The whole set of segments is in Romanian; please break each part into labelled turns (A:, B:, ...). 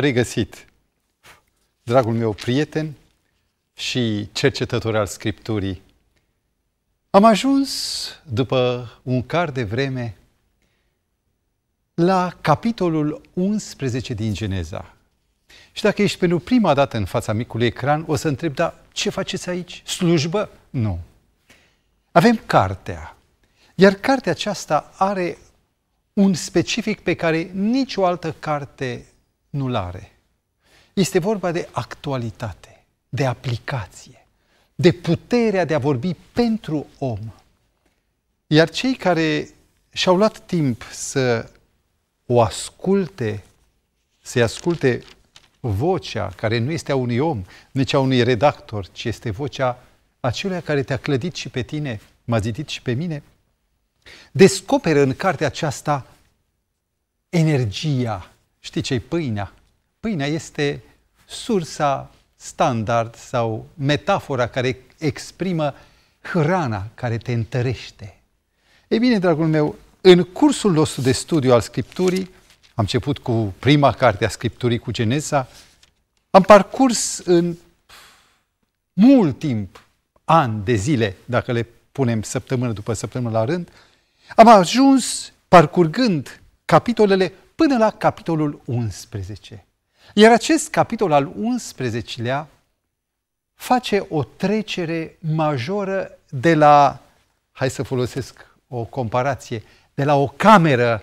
A: regăsit dragul meu prieten și cercetător al Scripturii. Am ajuns, după un car de vreme, la capitolul 11 din Geneza. Și dacă ești pentru prima dată în fața micului ecran, o să întreb, dar ce faceți aici? Slujbă? Nu. Avem cartea. Iar cartea aceasta are un specific pe care nicio altă carte nu-l Este vorba de actualitate, de aplicație, de puterea de a vorbi pentru om. Iar cei care și-au luat timp să o asculte, să-i asculte vocea care nu este a unui om, nici a unui redactor, ci este vocea acelui care te-a clădit și pe tine, m-a zidit și pe mine, descoperă în cartea aceasta energia Știi ce-i pâinea? Pâinea este sursa standard sau metafora care exprimă hrana care te întărește. Ei bine, dragul meu, în cursul nostru de studiu al Scripturii, am început cu prima carte a Scripturii, cu Geneza, am parcurs în mult timp, ani de zile, dacă le punem săptămână după săptămână la rând, am ajuns, parcurgând capitolele până la capitolul 11. Iar acest capitol al 11-lea face o trecere majoră de la, hai să folosesc o comparație, de la o cameră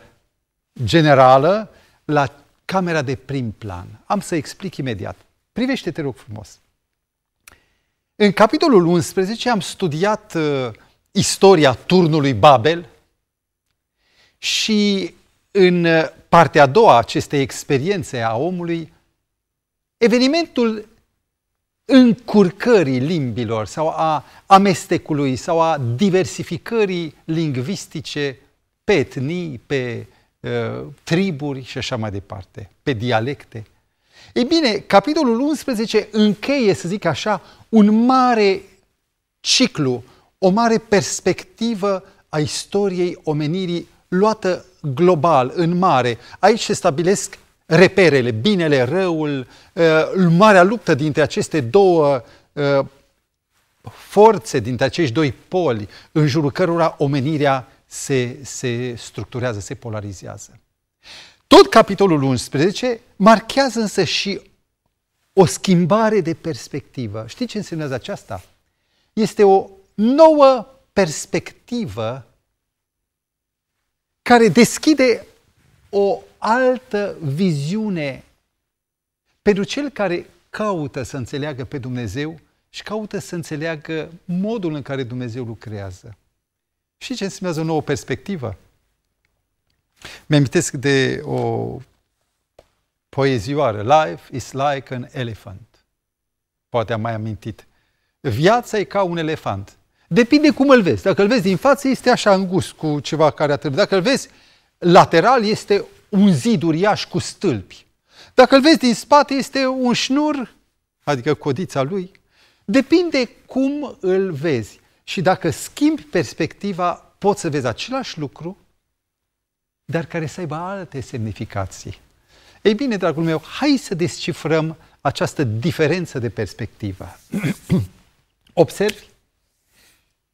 A: generală la camera de prim plan. Am să explic imediat. Privește, te rog frumos. În capitolul 11 am studiat uh, istoria turnului Babel și în uh, partea a doua acestei experiențe a omului, evenimentul încurcării limbilor sau a amestecului sau a diversificării lingvistice pe etnii, pe uh, triburi și așa mai departe, pe dialecte. Ei bine, capitolul 11 încheie, să zic așa, un mare ciclu, o mare perspectivă a istoriei omenirii luată global, în mare. Aici se stabilesc reperele, binele, răul, uh, marea luptă dintre aceste două uh, forțe, dintre acești doi poli, în jurul cărora omenirea se, se structurează, se polarizează. Tot capitolul 11 marchează însă și o schimbare de perspectivă. Știți ce înseamnă aceasta? Este o nouă perspectivă care deschide o altă viziune pentru cel care caută să înțeleagă pe Dumnezeu și caută să înțeleagă modul în care Dumnezeu lucrează. Și ce înseamnă o nouă perspectivă? Mi-amintesc de o poezioară, Life is like an elephant. Poate am mai amintit. Viața e ca un elefant. Depinde cum îl vezi. Dacă îl vezi din față, este așa îngust cu ceva care atârnă. Dacă îl vezi lateral, este un zid uriaș cu stâlpi. Dacă îl vezi din spate, este un șnur, adică codița lui. Depinde cum îl vezi. Și dacă schimbi perspectiva, poți să vezi același lucru, dar care să aibă alte semnificații. Ei bine, dragul meu, hai să descifrăm această diferență de perspectivă. Observi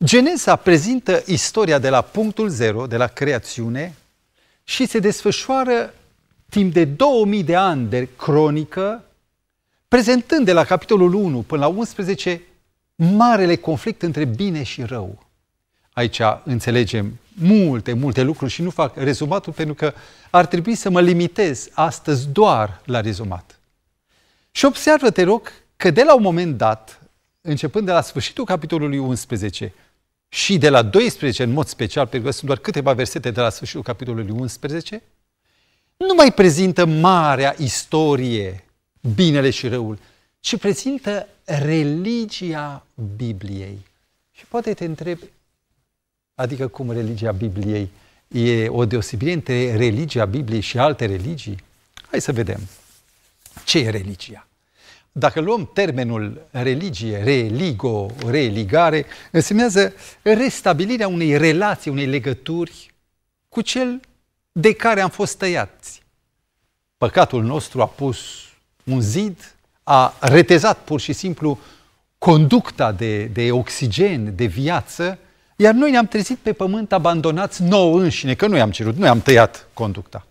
A: Geneza prezintă istoria de la punctul zero, de la creațiune, și se desfășoară timp de 2000 de ani de cronică, prezentând de la capitolul 1 până la 11 marele conflict între bine și rău. Aici înțelegem multe, multe lucruri și nu fac rezumatul pentru că ar trebui să mă limitez astăzi doar la rezumat. Și observă, te rog, că de la un moment dat, începând de la sfârșitul capitolului 11, și de la 12 în mod special, pentru că sunt doar câteva versete de la sfârșitul capitolului 11, nu mai prezintă marea istorie, binele și răul, ci prezintă religia Bibliei. Și poate te întreb, adică cum religia Bibliei e o deosebire între religia Bibliei și alte religii? Hai să vedem. Ce e religia? dacă luăm termenul religie, religo, religare, însemnează restabilirea unei relații, unei legături cu cel de care am fost tăiați. Păcatul nostru a pus un zid, a retezat pur și simplu conducta de, de oxigen, de viață, iar noi ne-am trezit pe pământ abandonați nouă înșine, că noi am cerut, noi am tăiat conducta.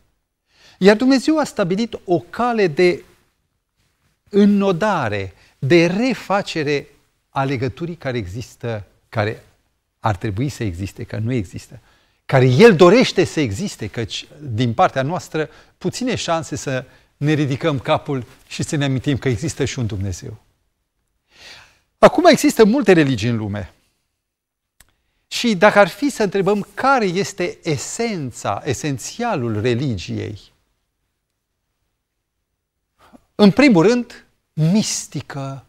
A: Iar Dumnezeu a stabilit o cale de înnodare, de refacere a legăturii care există, care ar trebui să existe, că nu există, care El dorește să existe, căci din partea noastră puține șanse să ne ridicăm capul și să ne amintim că există și un Dumnezeu. Acum există multe religii în lume. Și dacă ar fi să întrebăm care este esența, esențialul religiei, în primul rând, mistică.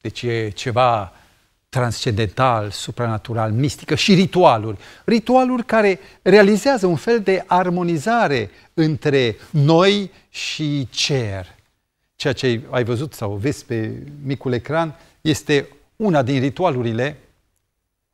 A: Deci e ceva transcendental, supranatural, mistică și ritualuri. Ritualuri care realizează un fel de armonizare între noi și cer. Ceea ce ai văzut sau vezi pe micul ecran este una din ritualurile,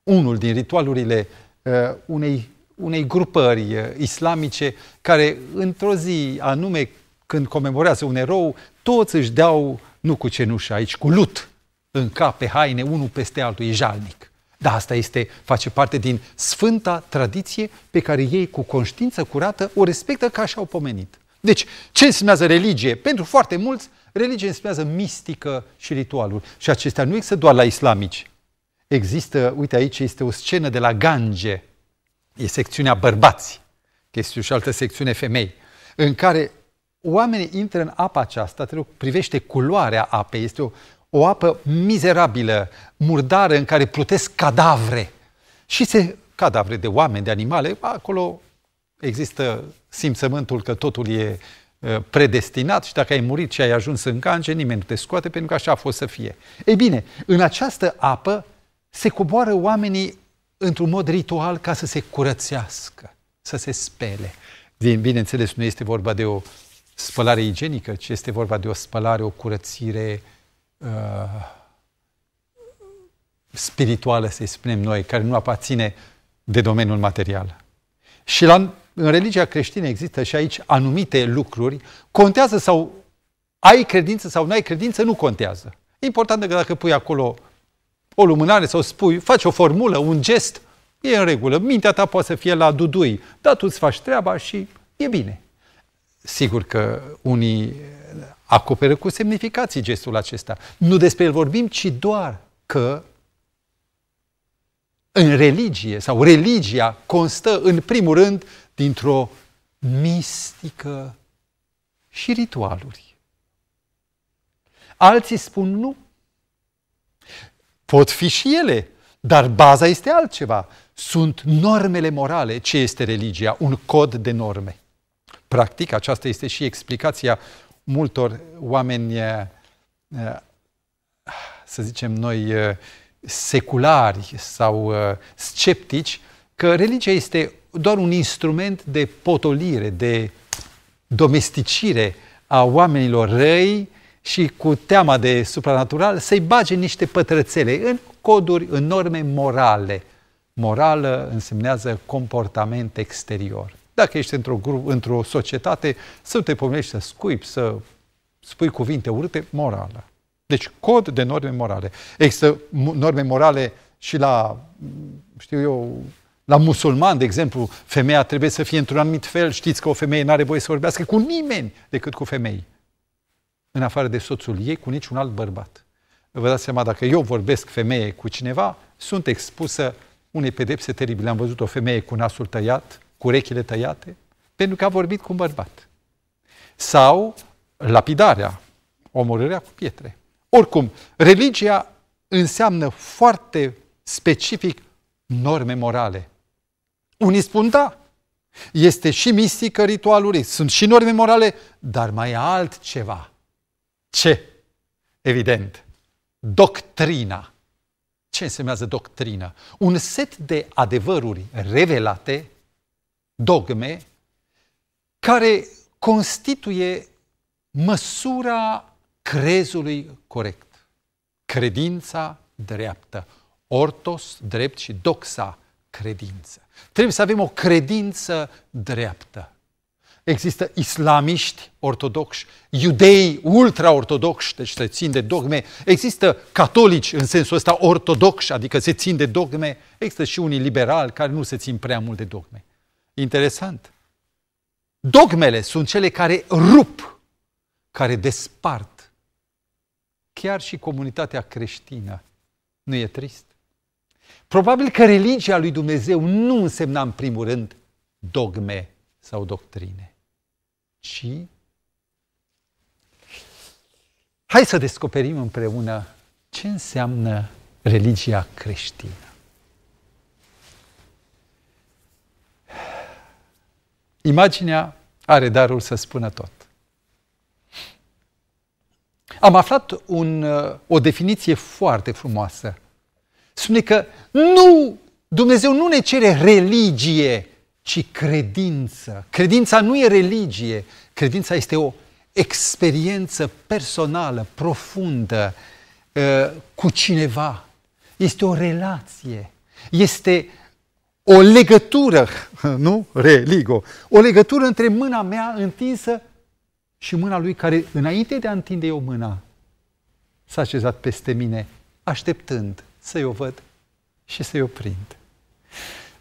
A: unul din ritualurile uh, unei, unei grupări uh, islamice care într-o zi anume când comemorează un erou, toți își dau, nu cu cenușă aici, cu lut în cap, pe haine, unul peste altul, e jalnic. Dar asta este, face parte din sfânta tradiție pe care ei cu conștiință curată o respectă ca și-au pomenit. Deci, ce înseamnă religie? Pentru foarte mulți, religie înseamnă mistică și ritualuri. Și acestea nu există doar la islamici. Există, uite aici, este o scenă de la Gange, e secțiunea bărbați, este și o altă secțiune femei, în care oamenii intră în apa aceasta, trebuie privește culoarea apei, este o, o apă mizerabilă, murdară, în care plutesc cadavre. Și se cadavre de oameni, de animale, acolo există simțământul că totul e predestinat și dacă ai murit și ai ajuns în cance, nimeni nu te scoate pentru că așa a fost să fie. Ei bine, în această apă se coboară oamenii într-un mod ritual ca să se curățească, să se spele. Din, bineînțeles, nu este vorba de o spălare igienică, ci este vorba de o spălare, o curățire uh, spirituală, să-i spunem noi, care nu aparține de domeniul material. Și la, în religia creștină există și aici anumite lucruri. Contează sau ai credință sau nu ai credință, nu contează. E important că dacă pui acolo o lumânare sau spui, faci o formulă, un gest, e în regulă. Mintea ta poate să fie la dudui, dar tu îți faci treaba și e bine. Sigur că unii acoperă cu semnificații gestul acesta. Nu despre el vorbim, ci doar că în religie sau religia constă în primul rând dintr-o mistică și ritualuri. Alții spun nu. Pot fi și ele, dar baza este altceva. Sunt normele morale. Ce este religia? Un cod de norme. Practic, aceasta este și explicația multor oameni, eh, eh, să zicem noi, eh, seculari sau sceptici, că religia este doar un instrument de potolire, de domesticire a oamenilor răi și cu teama de supranatural să-i bage niște pătrățele în coduri, în norme morale. Morală însemnează comportament exterior. Dacă ești într-o, grup, într-o societate, să te pomenești, să scuipi, să spui cuvinte urâte, morală. Deci cod de norme morale. Există norme morale și la, știu eu, la musulman, de exemplu, femeia trebuie să fie într-un anumit fel. Știți că o femeie nu are voie să vorbească cu nimeni decât cu femei. În afară de soțul ei, cu niciun alt bărbat. Vă dați seama, dacă eu vorbesc femeie cu cineva, sunt expusă unei pedepse teribile. Am văzut o femeie cu nasul tăiat, cu urechile tăiate, pentru că a vorbit cu un bărbat. Sau lapidarea, omorârea cu pietre. Oricum, religia înseamnă foarte specific norme morale. Unii spun da, este și mistică ritualului, sunt și norme morale, dar mai e altceva. Ce? Evident, doctrina. Ce înseamnă doctrina? Un set de adevăruri revelate dogme care constituie măsura crezului corect. Credința dreaptă. Ortos, drept și doxa, credință. Trebuie să avem o credință dreaptă. Există islamiști ortodoxi, iudei ultraortodoxi, deci se țin de dogme. Există catolici în sensul ăsta ortodoxi, adică se țin de dogme. Există și unii liberali care nu se țin prea mult de dogme. Interesant. Dogmele sunt cele care rup, care despart. Chiar și comunitatea creștină. Nu e trist? Probabil că religia lui Dumnezeu nu însemna în primul rând dogme sau doctrine, ci hai să descoperim împreună ce înseamnă religia creștină. Imaginea are darul să spună tot. Am aflat un, uh, o definiție foarte frumoasă. Spune că nu, Dumnezeu nu ne cere religie, ci credință. Credința nu e religie, credința este o experiență personală, profundă, uh, cu cineva. Este o relație, este o legătură, nu? Religo. O legătură între mâna mea întinsă și mâna lui care, înainte de a întinde eu mâna, s-a așezat peste mine, așteptând să-i o văd și să-i o prind.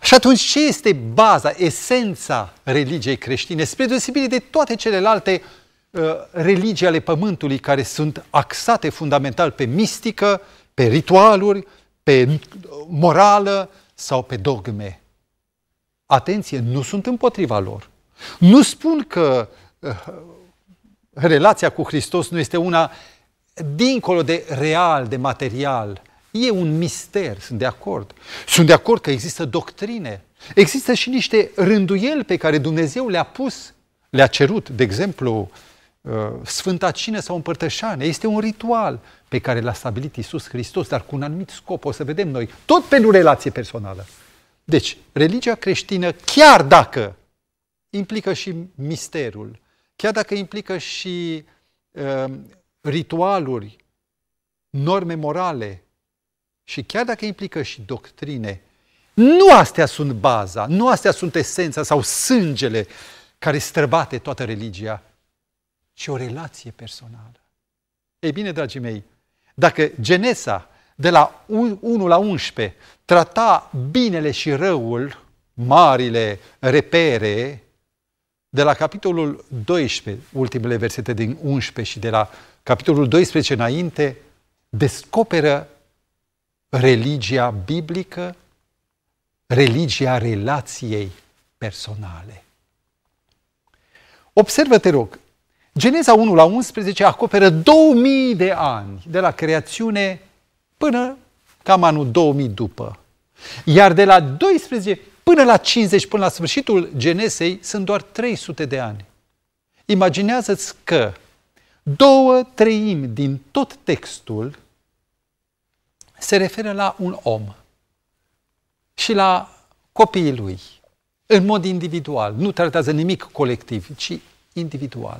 A: Și atunci ce este baza, esența religiei creștine, spre deosebire de toate celelalte uh, religii ale pământului care sunt axate fundamental pe mistică, pe ritualuri, pe uh, morală, sau pe dogme. Atenție, nu sunt împotriva lor. Nu spun că uh, relația cu Hristos nu este una dincolo de real, de material. E un mister, sunt de acord. Sunt de acord că există doctrine. Există și niște rânduieli pe care Dumnezeu le-a pus, le-a cerut, de exemplu, uh, Uh, Sfânta Cine sau Împărtășane. Este un ritual pe care l-a stabilit Isus Hristos, dar cu un anumit scop, o să vedem noi, tot pentru relație personală. Deci, religia creștină, chiar dacă implică și misterul, chiar dacă implică și uh, ritualuri, norme morale și chiar dacă implică și doctrine, nu astea sunt baza, nu astea sunt esența sau sângele care străbate toată religia ci o relație personală. Ei bine, dragii mei, dacă genesa de la 1 la 11 trata binele și răul, marile repere, de la capitolul 12, ultimele versete din 11 și de la capitolul 12 înainte, descoperă religia biblică, religia relației personale. Observă, te rog, Geneza 1 la 11 acoperă 2000 de ani de la creațiune până cam anul 2000 după. Iar de la 12 până la 50, până la sfârșitul Genesei, sunt doar 300 de ani. Imaginează-ți că două treimi din tot textul se referă la un om și la copiii lui, în mod individual. Nu tratează nimic colectiv, ci individual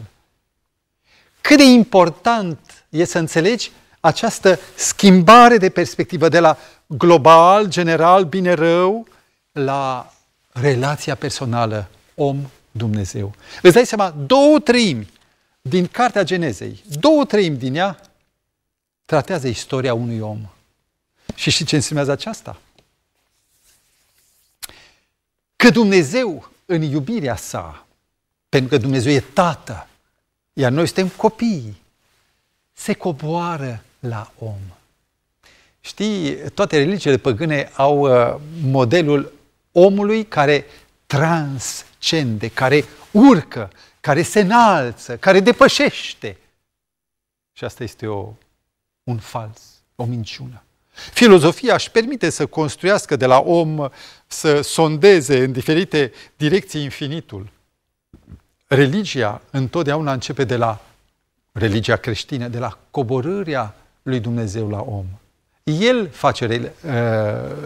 A: cât de important e să înțelegi această schimbare de perspectivă de la global, general, bine rău, la relația personală om-Dumnezeu. Îți dai seama, două treimi din Cartea Genezei, două treimi din ea, tratează istoria unui om. Și știi ce însemnează aceasta? Că Dumnezeu, în iubirea sa, pentru că Dumnezeu e Tată, iar noi suntem copii. Se coboară la om. Știi, toate religiile păgâne au uh, modelul omului care transcende, care urcă, care se înalță, care depășește. Și asta este o, un fals, o minciună. Filozofia își permite să construiască de la om, să sondeze în diferite direcții infinitul religia întotdeauna începe de la religia creștină, de la coborârea lui Dumnezeu la om. El face uh,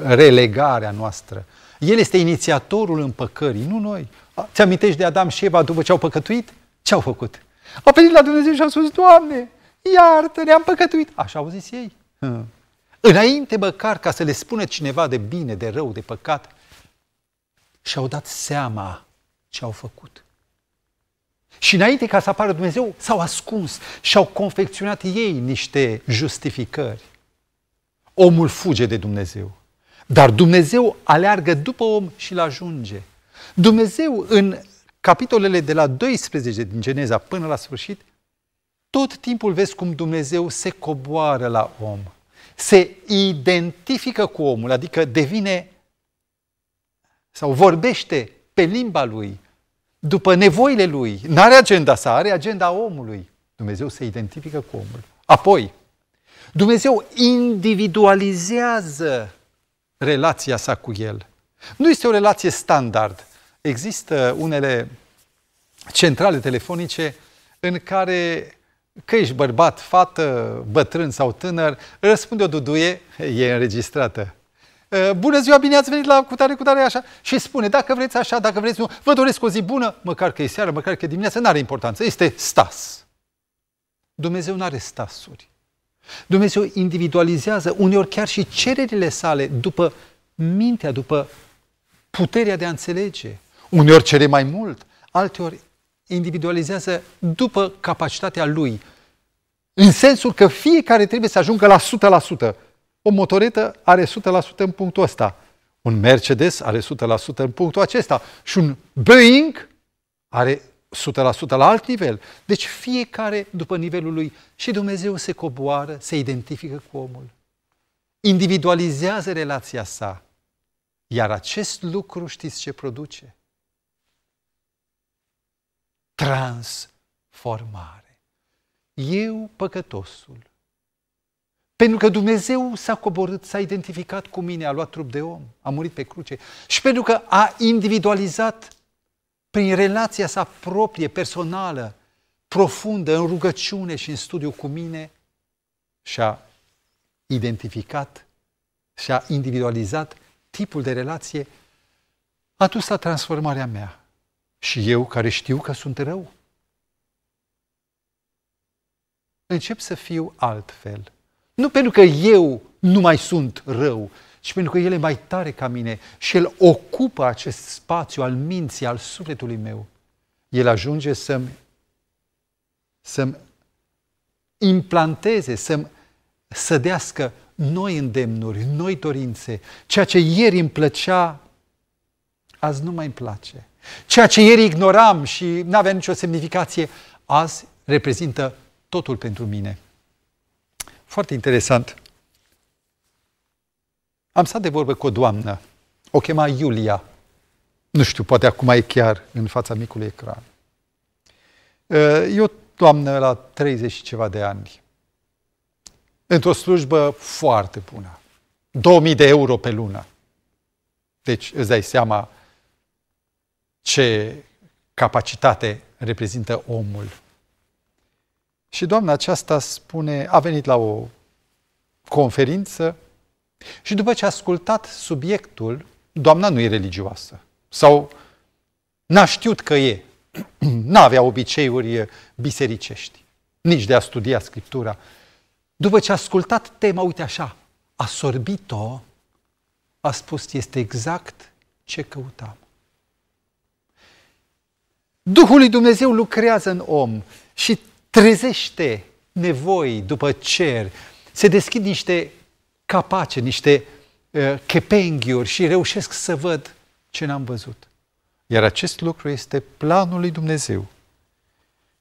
A: relegarea noastră. El este inițiatorul împăcării, nu noi. Ți amintești de Adam și Eva după ce au păcătuit? Ce au făcut? Au venit la Dumnezeu și au spus, Doamne, iartă, ne-am păcătuit. Așa au zis ei. Înainte măcar ca să le spună cineva de bine, de rău, de păcat, și-au dat seama ce au făcut. Și înainte ca să apară Dumnezeu, s-au ascuns și au confecționat ei niște justificări. Omul fuge de Dumnezeu, dar Dumnezeu aleargă după om și îl ajunge. Dumnezeu în capitolele de la 12 din Geneza până la sfârșit, tot timpul vezi cum Dumnezeu se coboară la om, se identifică cu omul, adică devine sau vorbește pe limba lui, după nevoile lui. N-are agenda sa, are agenda omului. Dumnezeu se identifică cu omul. Apoi, Dumnezeu individualizează relația sa cu el. Nu este o relație standard. Există unele centrale telefonice în care că ești bărbat, fată, bătrân sau tânăr, răspunde o duduie, e înregistrată. Eh, bună ziua, bine ați venit la cutare, cutare, așa. Și spune, dacă vreți așa, dacă vreți nu, vă doresc o zi bună, măcar că e seară, măcar că e dimineață, n-are importanță, este stas. Dumnezeu nu are stasuri. Dumnezeu individualizează uneori chiar și cererile sale după mintea, după puterea de a înțelege. Uneori cere mai mult, alteori individualizează după capacitatea lui. În sensul că fiecare trebuie să ajungă la o motoretă are 100% în punctul ăsta. Un Mercedes are 100% în punctul acesta. Și un Boeing are 100% la alt nivel. Deci fiecare după nivelul lui. Și Dumnezeu se coboară, se identifică cu omul. Individualizează relația sa. Iar acest lucru știți ce produce? Transformare. Eu, păcătosul, pentru că Dumnezeu s-a coborât, s-a identificat cu mine, a luat trup de om, a murit pe cruce. Și pentru că a individualizat prin relația sa proprie, personală, profundă, în rugăciune și în studiu cu mine, și-a identificat, și-a individualizat tipul de relație, a dus la transformarea mea. Și eu, care știu că sunt rău, încep să fiu altfel nu pentru că eu nu mai sunt rău, ci pentru că El e mai tare ca mine și El ocupă acest spațiu al minții, al sufletului meu. El ajunge să-mi, să-mi implanteze, să-mi sădească noi îndemnuri, noi dorințe. Ceea ce ieri îmi plăcea, azi nu mai îmi place. Ceea ce ieri ignoram și nu avea nicio semnificație, azi reprezintă totul pentru mine. Foarte interesant. Am stat de vorbă cu o doamnă. O chema Iulia. Nu știu, poate acum e chiar în fața micului ecran. E o doamnă la 30 și ceva de ani. Într-o slujbă foarte bună. 2000 de euro pe lună. Deci îți dai seama ce capacitate reprezintă omul și doamna aceasta spune, a venit la o conferință și după ce a ascultat subiectul, doamna nu e religioasă. Sau n-a știut că e. N-avea obiceiuri bisericești. Nici de a studia Scriptura. După ce a ascultat tema, uite așa, a sorbit-o, a spus, este exact ce căutam. Duhul lui Dumnezeu lucrează în om și trezește nevoi după cer, se deschid niște capace, niște uh, chepenghiuri și reușesc să văd ce n-am văzut. Iar acest lucru este planul lui Dumnezeu.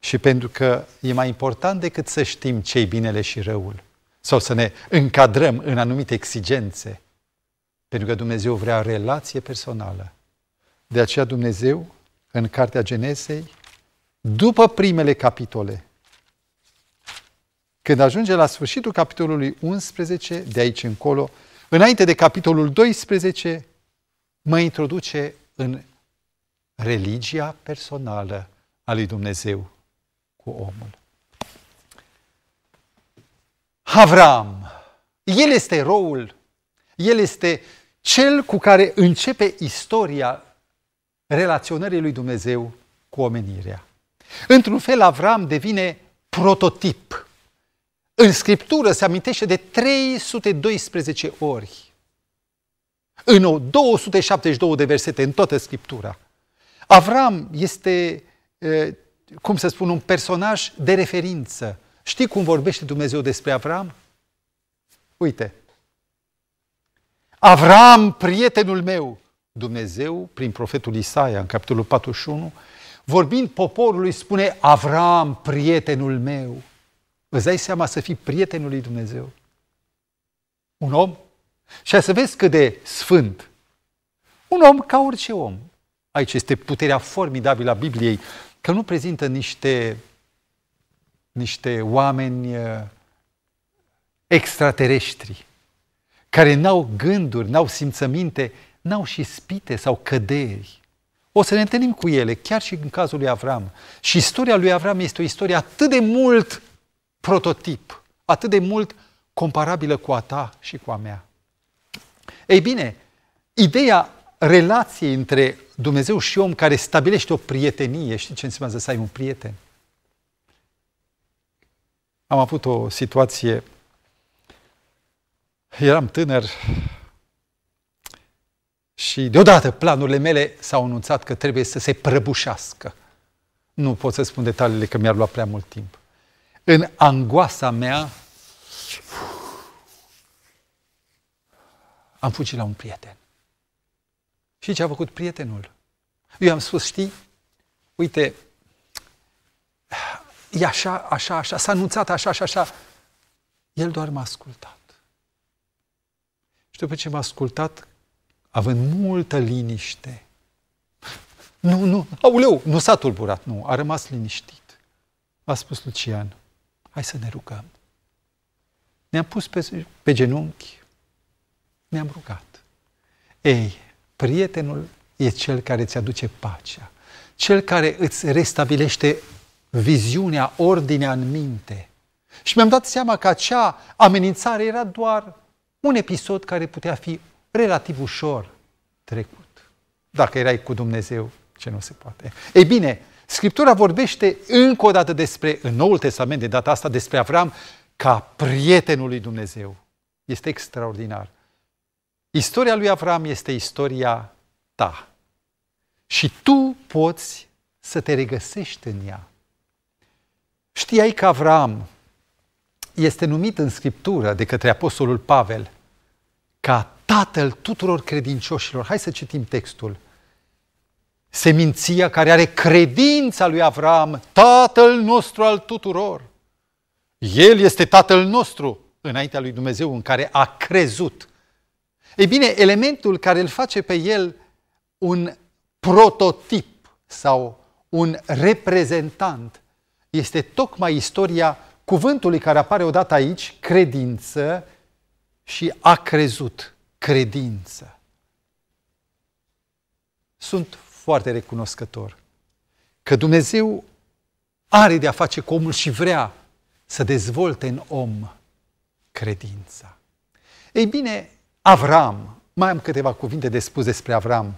A: Și pentru că e mai important decât să știm ce binele și răul, sau să ne încadrăm în anumite exigențe, pentru că Dumnezeu vrea relație personală. De aceea Dumnezeu, în Cartea Genesei, după primele capitole, când ajunge la sfârșitul capitolului 11, de aici încolo, înainte de capitolul 12, mă introduce în religia personală a lui Dumnezeu cu omul. Avram, el este roul, el este cel cu care începe istoria relaționării lui Dumnezeu cu omenirea. Într-un fel, Avram devine prototip în Scriptură se amintește de 312 ori. În 272 de versete în toată Scriptura. Avram este, cum să spun, un personaj de referință. Știi cum vorbește Dumnezeu despre Avram? Uite. Avram, prietenul meu, Dumnezeu, prin profetul Isaia, în capitolul 41, vorbind poporului, spune Avram, prietenul meu. Îți dai seama să fii prietenul lui Dumnezeu? Un om? Și să vezi cât de sfânt. Un om ca orice om. Aici este puterea formidabilă a Bibliei, că nu prezintă niște, niște oameni uh, extraterestri, care n-au gânduri, n-au simțăminte, n-au și spite sau căderi. O să ne întâlnim cu ele, chiar și în cazul lui Avram. Și istoria lui Avram este o istorie atât de mult prototip, atât de mult comparabilă cu a ta și cu a mea. Ei bine, ideea relației între Dumnezeu și om care stabilește o prietenie, știi ce înseamnă să ai un prieten? Am avut o situație, eram tânăr și deodată planurile mele s-au anunțat că trebuie să se prăbușească. Nu pot să spun detaliile că mi-ar lua prea mult timp în angoasa mea, am fugit la un prieten. Și ce a făcut prietenul? Eu i-am spus, știi, uite, e așa, așa, așa, s-a anunțat așa așa, așa. El doar m-a ascultat. Și după ce m-a ascultat, având multă liniște, nu, nu, auleu, nu s-a tulburat, nu, a rămas liniștit. A spus Lucian, Hai să ne rugăm. Ne-am pus pe, pe genunchi, ne-am rugat. Ei, prietenul e cel care îți aduce pacea, cel care îți restabilește viziunea, ordinea în minte. Și mi-am dat seama că acea amenințare era doar un episod care putea fi relativ ușor trecut. Dacă erai cu Dumnezeu, ce nu se poate. Ei bine, Scriptura vorbește încă o dată despre, în Noul Testament, de data asta, despre Avram ca prietenul lui Dumnezeu. Este extraordinar. Istoria lui Avram este istoria ta. Și tu poți să te regăsești în ea. Știai că Avram este numit în Scriptură de către Apostolul Pavel ca tatăl tuturor credincioșilor. Hai să citim textul seminția care are credința lui Avram, tatăl nostru al tuturor. El este tatăl nostru înaintea lui Dumnezeu în care a crezut. Ei bine, elementul care îl face pe el un prototip sau un reprezentant este tocmai istoria cuvântului care apare odată aici, credință și a crezut, credință. Sunt foarte recunoscător că Dumnezeu are de a face cu omul și vrea să dezvolte în om credința. Ei bine, Avram, mai am câteva cuvinte de spus despre Avram.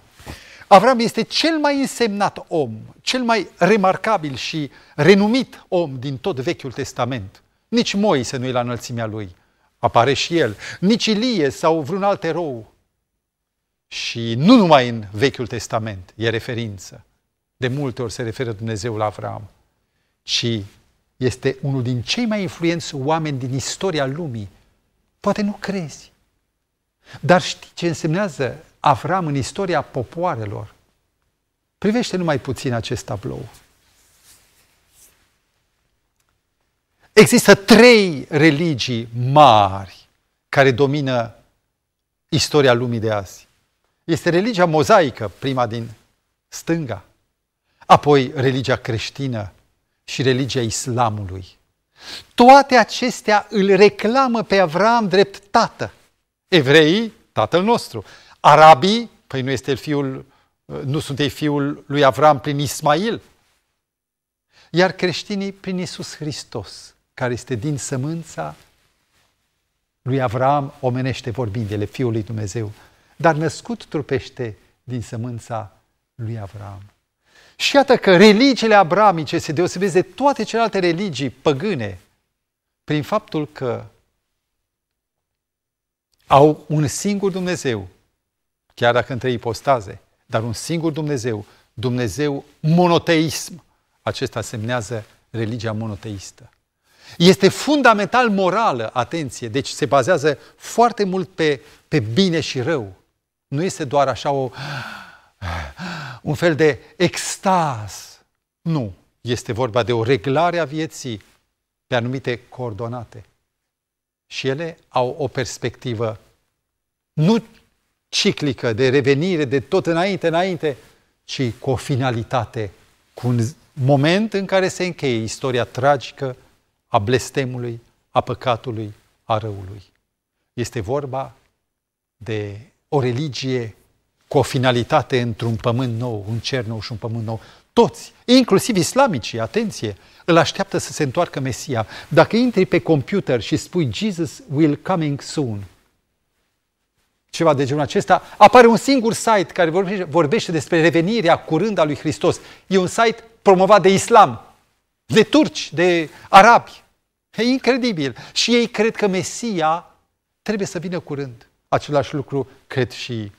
A: Avram este cel mai însemnat om, cel mai remarcabil și renumit om din tot Vechiul Testament. Nici Moise nu e la înălțimea lui, apare și el, nici Ilie sau vreun alt erou și nu numai în Vechiul Testament e referință. De multe ori se referă Dumnezeu la Avram. Ci este unul din cei mai influenți oameni din istoria lumii. Poate nu crezi. Dar știi ce însemnează Avram în istoria popoarelor? Privește numai puțin acest tablou. Există trei religii mari care domină istoria lumii de azi. Este religia mozaică, prima din stânga, apoi religia creștină și religia islamului. Toate acestea îl reclamă pe Avram drept tată. Evreii, tatăl nostru. Arabii, păi nu este el fiul, nu sunt ei fiul lui Avram prin Ismail. Iar creștinii prin Isus Hristos, care este din sămânța lui Avram, omenește vorbind, el fiul lui Dumnezeu, dar născut trupește din sămânța lui Avram. Și iată că religiile abramice se deosebesc de toate celelalte religii păgâne prin faptul că au un singur Dumnezeu, chiar dacă între ipostaze, dar un singur Dumnezeu, Dumnezeu monoteism. Acesta semnează religia monoteistă. Este fundamental morală, atenție, deci se bazează foarte mult pe, pe bine și rău. Nu este doar așa o, un fel de extaz. Nu. Este vorba de o reglare a vieții pe anumite coordonate. Și ele au o perspectivă nu ciclică, de revenire, de tot înainte, înainte, ci cu o finalitate, cu un moment în care se încheie istoria tragică a blestemului, a păcatului, a răului. Este vorba de o religie cu o finalitate într-un pământ nou, un cer nou și un pământ nou. Toți, inclusiv islamicii, atenție, îl așteaptă să se întoarcă Mesia. Dacă intri pe computer și spui Jesus will coming soon, ceva de genul acesta, apare un singur site care vorbește, despre revenirea curând a lui Hristos. E un site promovat de islam, de turci, de arabi. E incredibil. Și ei cred că Mesia trebuie să vină curând. Același lucru cred și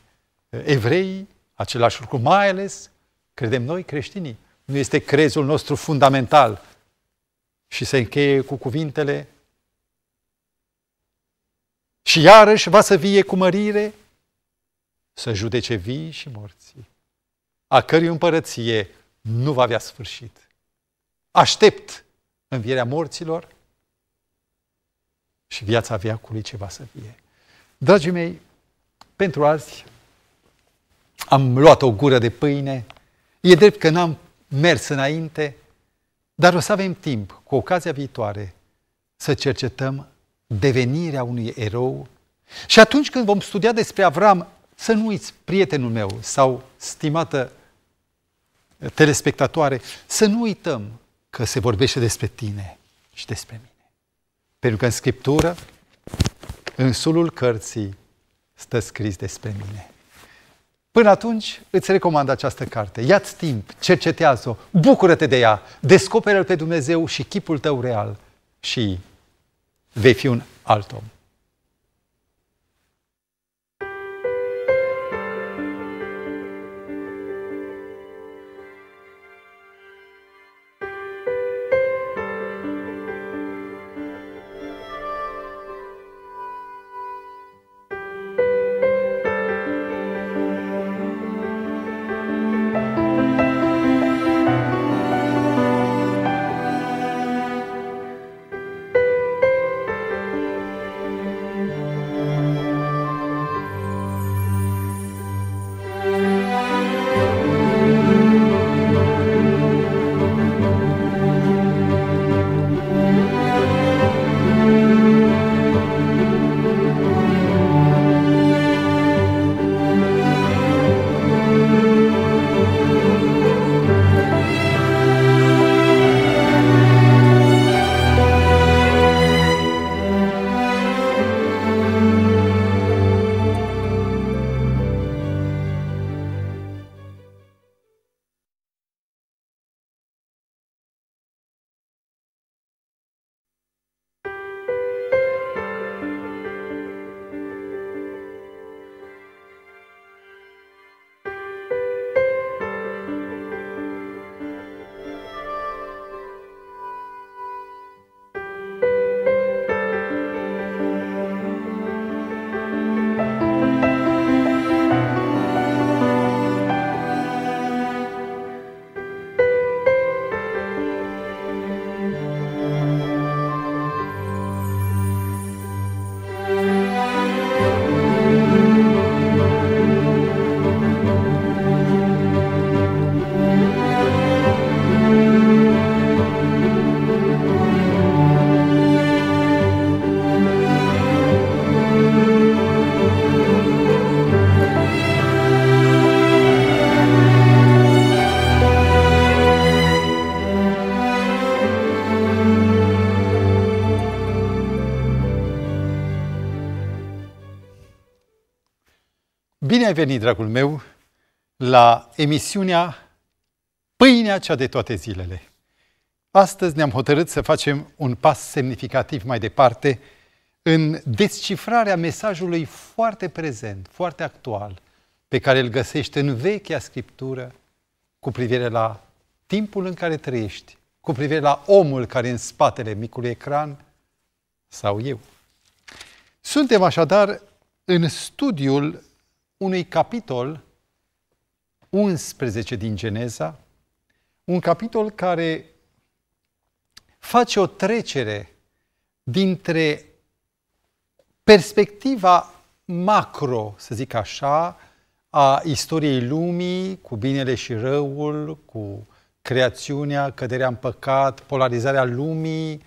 A: uh, evreii, același lucru mai ales credem noi creștinii. Nu este crezul nostru fundamental. Și se încheie cu cuvintele și iarăși va să vie cu mărire să judece vii și morții, a cărui împărăție nu va avea sfârșit. Aștept învierea morților și viața veacului ce va să vie. Dragii mei, pentru azi am luat o gură de pâine, e drept că n-am mers înainte, dar o să avem timp, cu ocazia viitoare, să cercetăm devenirea unui erou și atunci când vom studia despre Avram, să nu uiți, prietenul meu sau stimată telespectatoare, să nu uităm că se vorbește despre tine și despre mine. Pentru că în Scriptură în sulul cărții stă scris despre mine. Până atunci îți recomand această carte. Ia-ți timp, cercetează-o, bucură-te de ea, descoperă-L pe Dumnezeu și chipul tău real și vei fi un alt om. ai venit, dragul meu, la emisiunea Pâinea cea de toate zilele. Astăzi ne-am hotărât să facem un pas semnificativ mai departe în descifrarea mesajului foarte prezent, foarte actual, pe care îl găsești în vechea scriptură cu privire la timpul în care trăiești, cu privire la omul care în spatele micului ecran sau eu. Suntem așadar în studiul unui capitol 11 din Geneza, un capitol care face o trecere dintre perspectiva macro, să zic așa, a istoriei lumii, cu binele și răul, cu creațiunea, căderea în păcat, polarizarea lumii,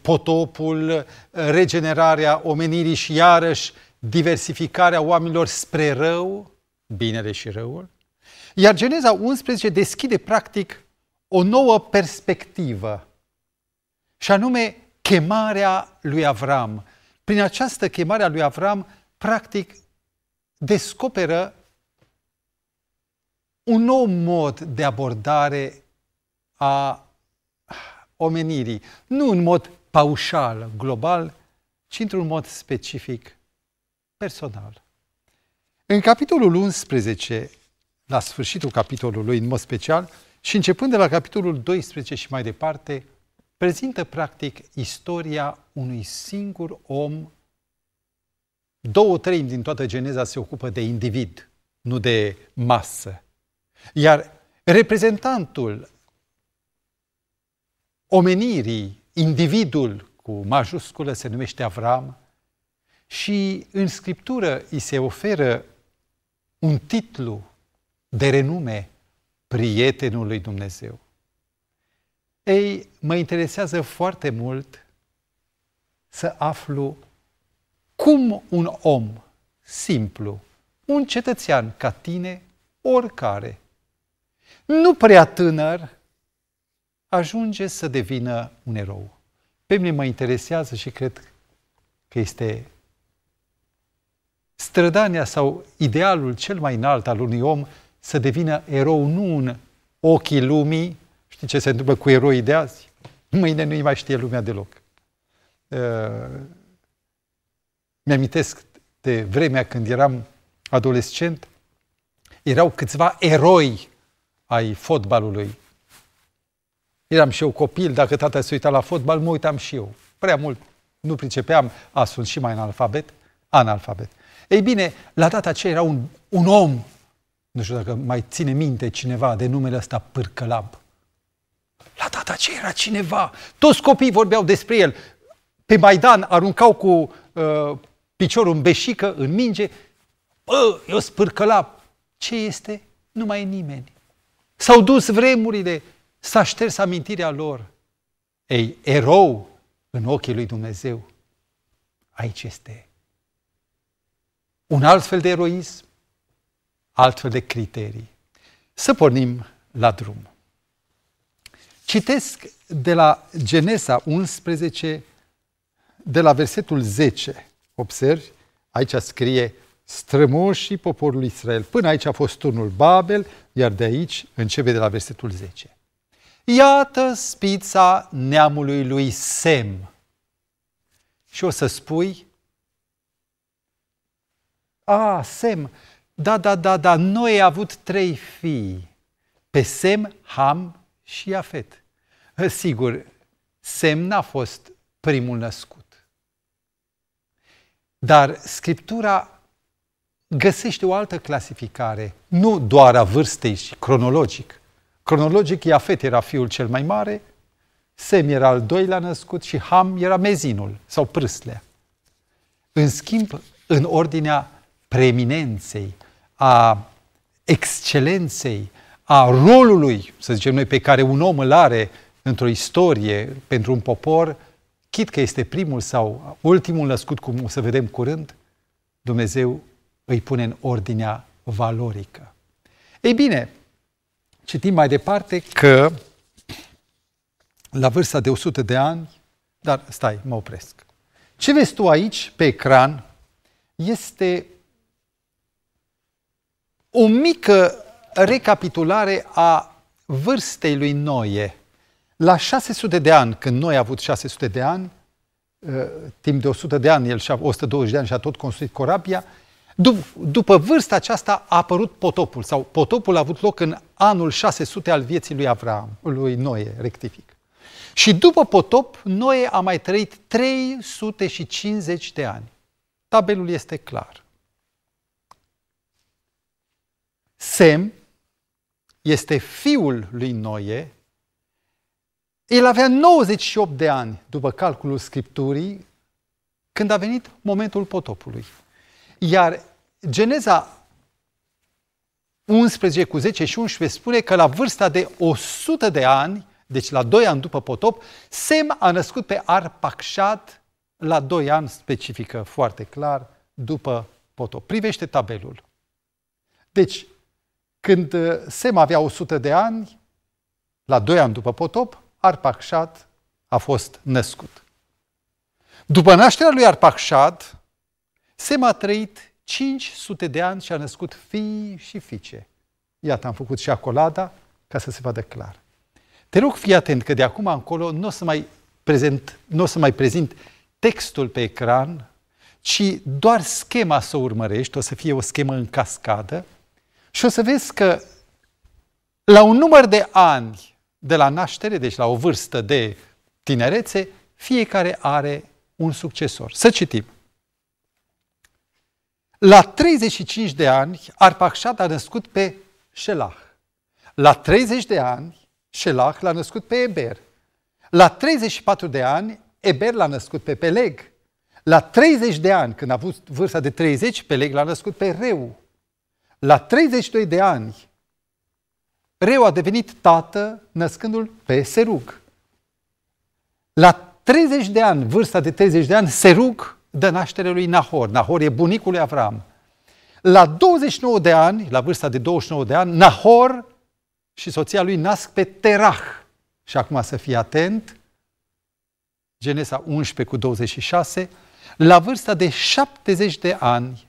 A: potopul, regenerarea omenirii și iarăși diversificarea oamenilor spre rău, binele și răul, iar Geneza 11 deschide practic o nouă perspectivă, și anume chemarea lui Avram. Prin această chemare a lui Avram, practic, descoperă un nou mod de abordare a omenirii, nu în mod paușal, global, ci într-un mod specific personal. În capitolul 11, la sfârșitul capitolului în mod special, și începând de la capitolul 12 și mai departe, prezintă practic istoria unui singur om. Două treimi din toată geneza se ocupă de individ, nu de masă. Iar reprezentantul omenirii, individul cu majusculă, se numește Avram, și în Scriptură îi se oferă un titlu de renume, prietenul lui Dumnezeu. Ei, mă interesează foarte mult să aflu cum un om simplu, un cetățean ca tine, oricare, nu prea tânăr, ajunge să devină un erou. Pe mine mă interesează și cred că este strădania sau idealul cel mai înalt al unui om să devină erou nu în ochii lumii, știi ce se întâmplă cu eroii de azi? Mâine nu-i mai știe lumea deloc. Uh, mi-amintesc de vremea când eram adolescent, erau câțiva eroi ai fotbalului. Eram și eu copil, dacă tata se uita la fotbal, mă uitam și eu. Prea mult nu pricepeam, a, sunt și mai analfabet, analfabet. Ei bine, la data aceea era un, un om, nu știu dacă mai ține minte cineva de numele ăsta Pârcălab. La data aceea era cineva. Toți copiii vorbeau despre el. Pe Maidan aruncau cu uh, piciorul în beșică, în minge. Bă, eu spârcălab. Ce este? Nu mai e nimeni. S-au dus vremurile, s-a șters amintirea lor. Ei, erou în ochii lui Dumnezeu. Aici este un alt fel de eroism, altfel de criterii. Să pornim la drum. Citesc de la Genesa 11, de la versetul 10. Observi, aici scrie strămoșii poporului Israel. Până aici a fost turnul Babel, iar de aici începe de la versetul 10. Iată spița neamului lui Sem. Și o să spui, a, Sem, da, da, da, da, Noi a avut trei fii, pe Sem, Ham și Afet. Sigur, Sem n-a fost primul născut. Dar Scriptura găsește o altă clasificare, nu doar a vârstei, și cronologic. Cronologic, Iafet era fiul cel mai mare, Sem era al doilea născut și Ham era mezinul sau prâslea. În schimb, în ordinea preeminenței, a excelenței, a rolului, să zicem noi, pe care un om îl are într-o istorie pentru un popor, chit că este primul sau ultimul născut, cum o să vedem curând, Dumnezeu îi pune în ordinea valorică. Ei bine, citim mai departe că la vârsta de 100 de ani, dar stai, mă opresc. Ce vezi tu aici pe ecran este o mică recapitulare a vârstei lui Noe. La 600 de ani, când Noe a avut 600 de ani, uh, timp de 100 de ani, el și-a 120 de ani și-a tot construit corabia, după vârsta aceasta a apărut potopul, sau potopul a avut loc în anul 600 al vieții lui Avram, lui Noe, rectific. Și după potop, Noe a mai trăit 350 de ani. Tabelul este clar. Sem este fiul lui Noe. El avea 98 de ani, după calculul Scripturii, când a venit momentul potopului. Iar Geneza 11 cu 10 și 11 spune că la vârsta de 100 de ani, deci la 2 ani după potop, Sem a născut pe Arpacșat la 2 ani, specifică foarte clar, după potop. Privește tabelul. Deci, când uh, Sem avea 100 de ani, la 2 ani după potop, Arpacșad a fost născut. După nașterea lui Arpacșad, Sem a trăit 500 de ani și a născut fii și fiice. Iată, am făcut și acolada ca să se vadă clar. Te rog, fii atent că de acum încolo nu o să mai prezint, nu o să mai prezint textul pe ecran, ci doar schema să o urmărești, o să fie o schemă în cascadă, și o să vezi că la un număr de ani de la naștere, deci la o vârstă de tinerețe, fiecare are un succesor. Să citim. La 35 de ani, Arpachșad a născut pe Shelah. La 30 de ani, Shelah l-a născut pe Eber. La 34 de ani, Eber l-a născut pe Peleg. La 30 de ani, când a avut vârsta de 30, Peleg l-a născut pe Reu. La 32 de ani, Reu a devenit tată născându-l pe Serug. La 30 de ani, vârsta de 30 de ani, Serug dă naștere lui Nahor. Nahor e bunicul lui Avram. La 29 de ani, la vârsta de 29 de ani, Nahor și soția lui nasc pe Terah. Și acum să fii atent, Genesa 11 cu 26, la vârsta de 70 de ani,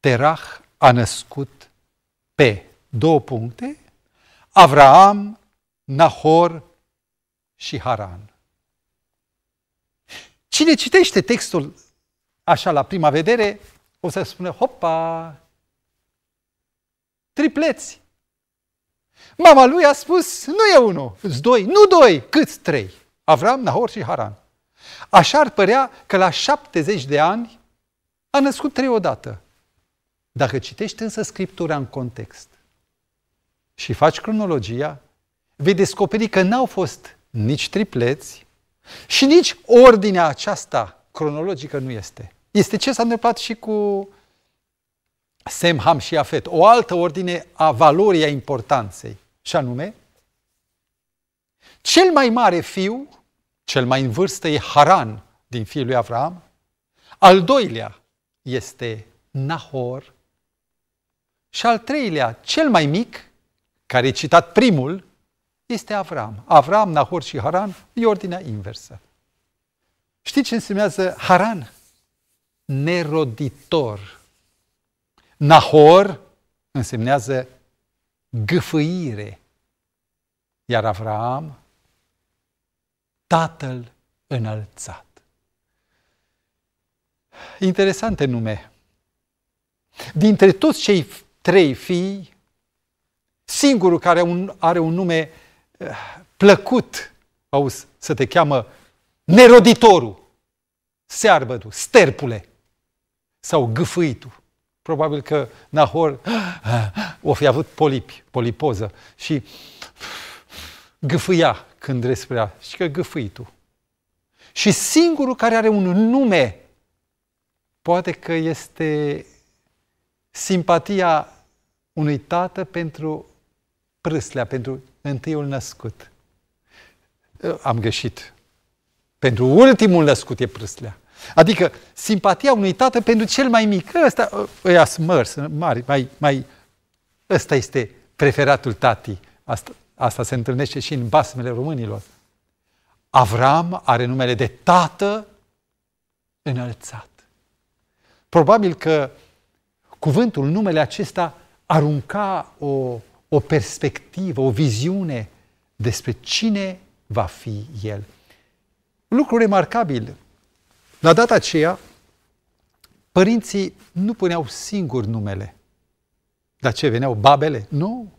A: Terah a născut pe două puncte, Avraam, Nahor și Haran. Cine citește textul așa la prima vedere, o să spună, hopa, tripleți. Mama lui a spus, nu e unul, sunt doi, nu doi, cât trei? Avram, Nahor și Haran. Așa ar părea că la 70 de ani a născut trei odată. Dacă citești însă Scriptura în context și faci cronologia, vei descoperi că n-au fost nici tripleți și nici ordinea aceasta cronologică nu este. Este ce s-a întâmplat și cu Sem, Ham și Afet. O altă ordine a valorii, a importanței. Și anume, cel mai mare fiu, cel mai în vârstă e Haran din fiul lui Avram, al doilea este Nahor, și al treilea, cel mai mic, care e citat primul, este Avram. Avram, Nahor și Haran e ordinea inversă. Știți ce însemnează Haran? Neroditor. Nahor însemnează gâfâire. Iar Avram, tatăl înălțat. Interesante nume. Dintre toți cei trei fii, singurul care un, are un nume eh, plăcut, auzi, să te cheamă neroditorul, searbădu, sterpule sau gâfâitul. Probabil că Nahor o fi avut polipi, polipoză și gâfâia când respira. Și că gâfâitul. Și singurul care are un nume, poate că este simpatia unui tată pentru prâslea, pentru întâiul născut. Uh, am greșit. Pentru ultimul născut e prâslea. Adică simpatia unui tată pentru cel mai mic. Ăsta, uh, ăia sunt mari, mai, mai... Ăsta este preferatul tatii. Asta, asta se întâlnește și în basmele românilor. Avram are numele de tată înălțat. Probabil că cuvântul, numele acesta arunca o, o perspectivă, o viziune despre cine va fi el. Lucru remarcabil. La data aceea, părinții nu puneau singur numele. Dar ce, veneau babele? Nu.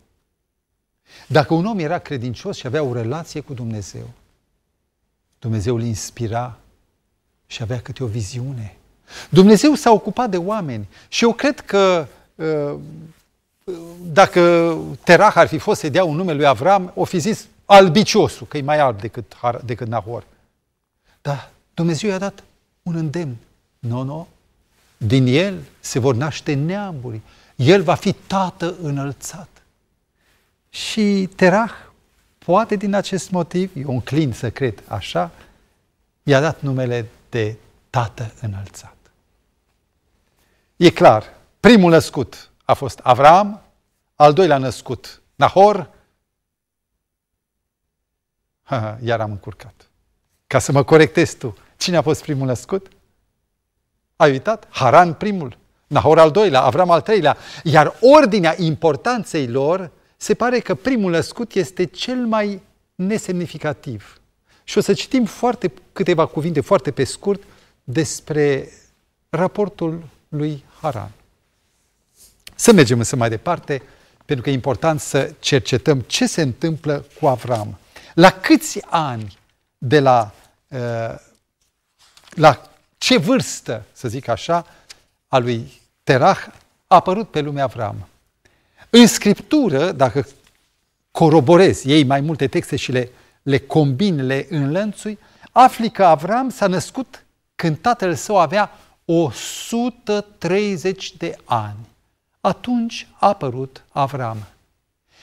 A: Dacă un om era credincios și avea o relație cu Dumnezeu, Dumnezeu îl inspira și avea câte o viziune Dumnezeu s-a ocupat de oameni și eu cred că uh, dacă Terah ar fi fost să dea un nume lui Avram, o fi zis albiciosul, că e mai alb decât, decât Nahor. Dar Dumnezeu i-a dat un îndemn. Nu, no, nu, no. din el se vor naște neamuri. El va fi tată înălțat. Și Terah, poate din acest motiv, eu înclin să cred așa, i-a dat numele de tată înălțat. E clar, primul născut a fost Avram, al doilea născut Nahor, ha, ha, iar am încurcat. Ca să mă corectezi tu, cine a fost primul născut? Ai uitat? Haran primul, Nahor al doilea, Avram al treilea. Iar ordinea importanței lor se pare că primul născut este cel mai nesemnificativ. Și o să citim foarte, câteva cuvinte foarte pe scurt despre raportul lui Haran. Să mergem însă mai departe, pentru că e important să cercetăm ce se întâmplă cu Avram. La câți ani de la, uh, la ce vârstă, să zic așa, a lui Terah a apărut pe lumea Avram. În scriptură, dacă coroborezi ei mai multe texte și le, le combin, le înlănțui, afli că Avram s-a născut când tatăl său avea 130 de ani. Atunci a apărut Avram.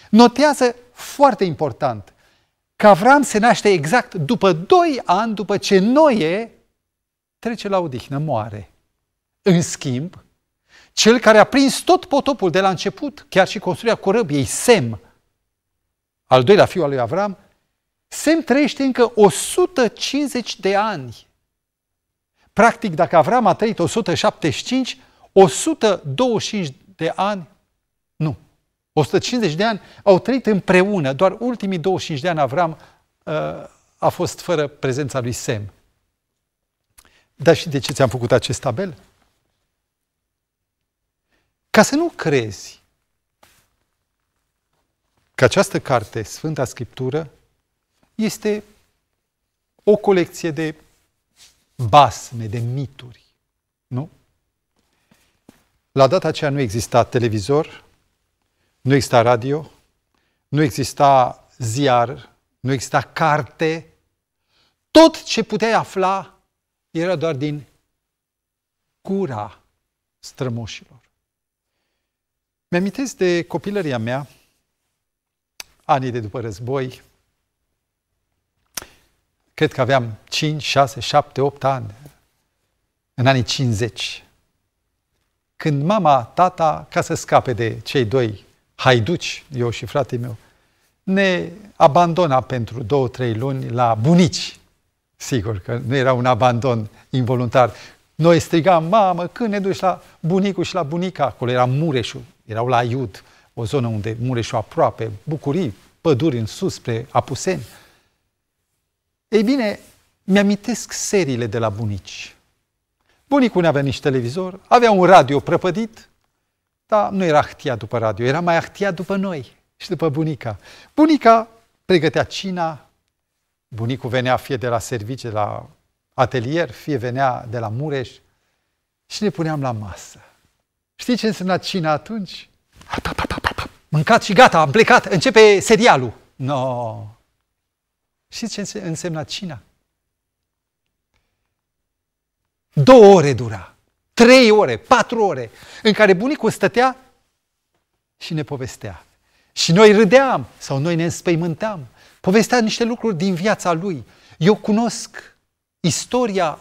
A: Notează foarte important că Avram se naște exact după doi ani după ce Noe trece la odihnă, moare. În schimb, cel care a prins tot potopul de la început, chiar și construirea corăbiei, Sem, al doilea fiu al lui Avram, Sem trăiește încă 150 de ani Practic, dacă Avram a trăit 175, 125 de ani, nu, 150 de ani au trăit împreună, doar ultimii 25 de ani Avram uh, a fost fără prezența lui Sem. Dar și de ce ți-am făcut acest tabel? Ca să nu crezi că această carte, Sfânta Scriptură, este o colecție de basme, de mituri. Nu? La data aceea nu exista televizor, nu exista radio, nu exista ziar, nu exista carte. Tot ce puteai afla era doar din cura strămoșilor. Mi-amintesc de copilăria mea, anii de după război, cred că aveam 5, 6, 7, 8 ani, în anii 50, când mama, tata, ca să scape de cei doi haiduci, eu și fratele meu, ne abandona pentru două, trei luni la bunici. Sigur că nu era un abandon involuntar. Noi strigam, mamă, când ne duci la bunicul și la bunica? Acolo era Mureșul, erau la Iud, o zonă unde Mureșul aproape, Bucurii, păduri în sus, spre Apuseni. Ei bine, mi-amintesc seriile de la bunici. Bunicul nu avea nici televizor, avea un radio prăpădit, dar nu era ahtia după radio, era mai ahtia după noi și după bunica. Bunica pregătea cina, bunicul venea fie de la servicii, de la atelier, fie venea de la Mureș și ne puneam la masă. Știi ce însemna cina atunci? Mâncat și gata, am plecat, începe serialul. No, Știți ce însemna cina? Două ore dura, trei ore, patru ore, în care bunicul stătea și ne povestea. Și noi râdeam sau noi ne înspăimânteam. Povestea niște lucruri din viața lui. Eu cunosc istoria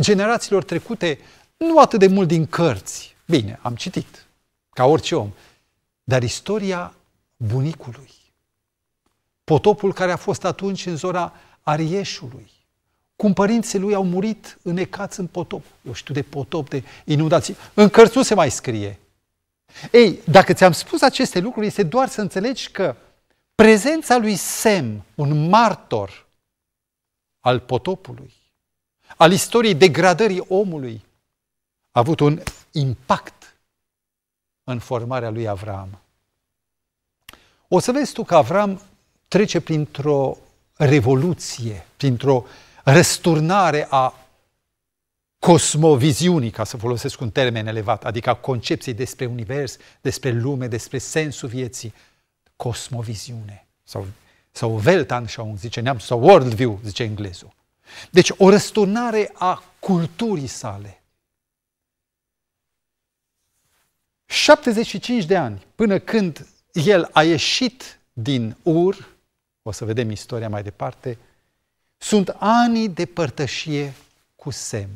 A: generațiilor trecute nu atât de mult din cărți. Bine, am citit, ca orice om, dar istoria bunicului potopul care a fost atunci în zona Arieșului, cum părinții lui au murit înecați în potop. Eu știu de potop, de inundații. În cărți nu se mai scrie. Ei, dacă ți-am spus aceste lucruri, este doar să înțelegi că prezența lui Sem, un martor al potopului, al istoriei degradării omului, a avut un impact în formarea lui Avram. O să vezi tu că Avram trece printr-o revoluție, printr-o răsturnare a cosmoviziunii, ca să folosesc un termen elevat, adică a concepției despre univers, despre lume, despre sensul vieții. Cosmoviziune. Sau, sau Weltanschauung, zice neam, sau worldview, zice englezul. Deci o răsturnare a culturii sale. 75 de ani până când el a ieșit din Ur, o să vedem istoria mai departe, sunt ani de părtășie cu sem.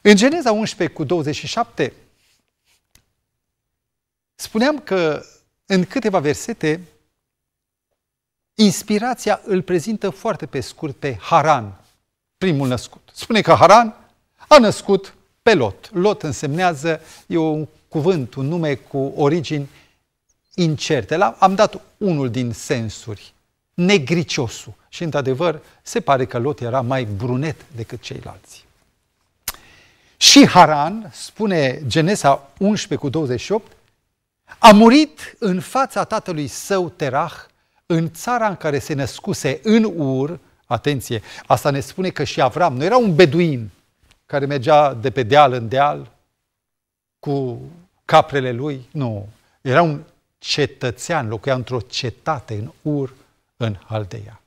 A: În Geneza 11 cu 27 spuneam că în câteva versete inspirația îl prezintă foarte pe scurt pe Haran, primul născut. Spune că Haran a născut pe Lot. Lot însemnează, e un cuvânt, un nume cu origini incerte. Am dat unul din sensuri, negriciosul. Și, într-adevăr, se pare că Lot era mai brunet decât ceilalți. Și Haran, spune Genesa 11 cu 28, a murit în fața tatălui său Terah, în țara în care se născuse în Ur, atenție, asta ne spune că și Avram nu era un beduin care mergea de pe deal în deal cu caprele lui, nu, era un cetățean, locuia într-o cetate în Ur, în Haldeia.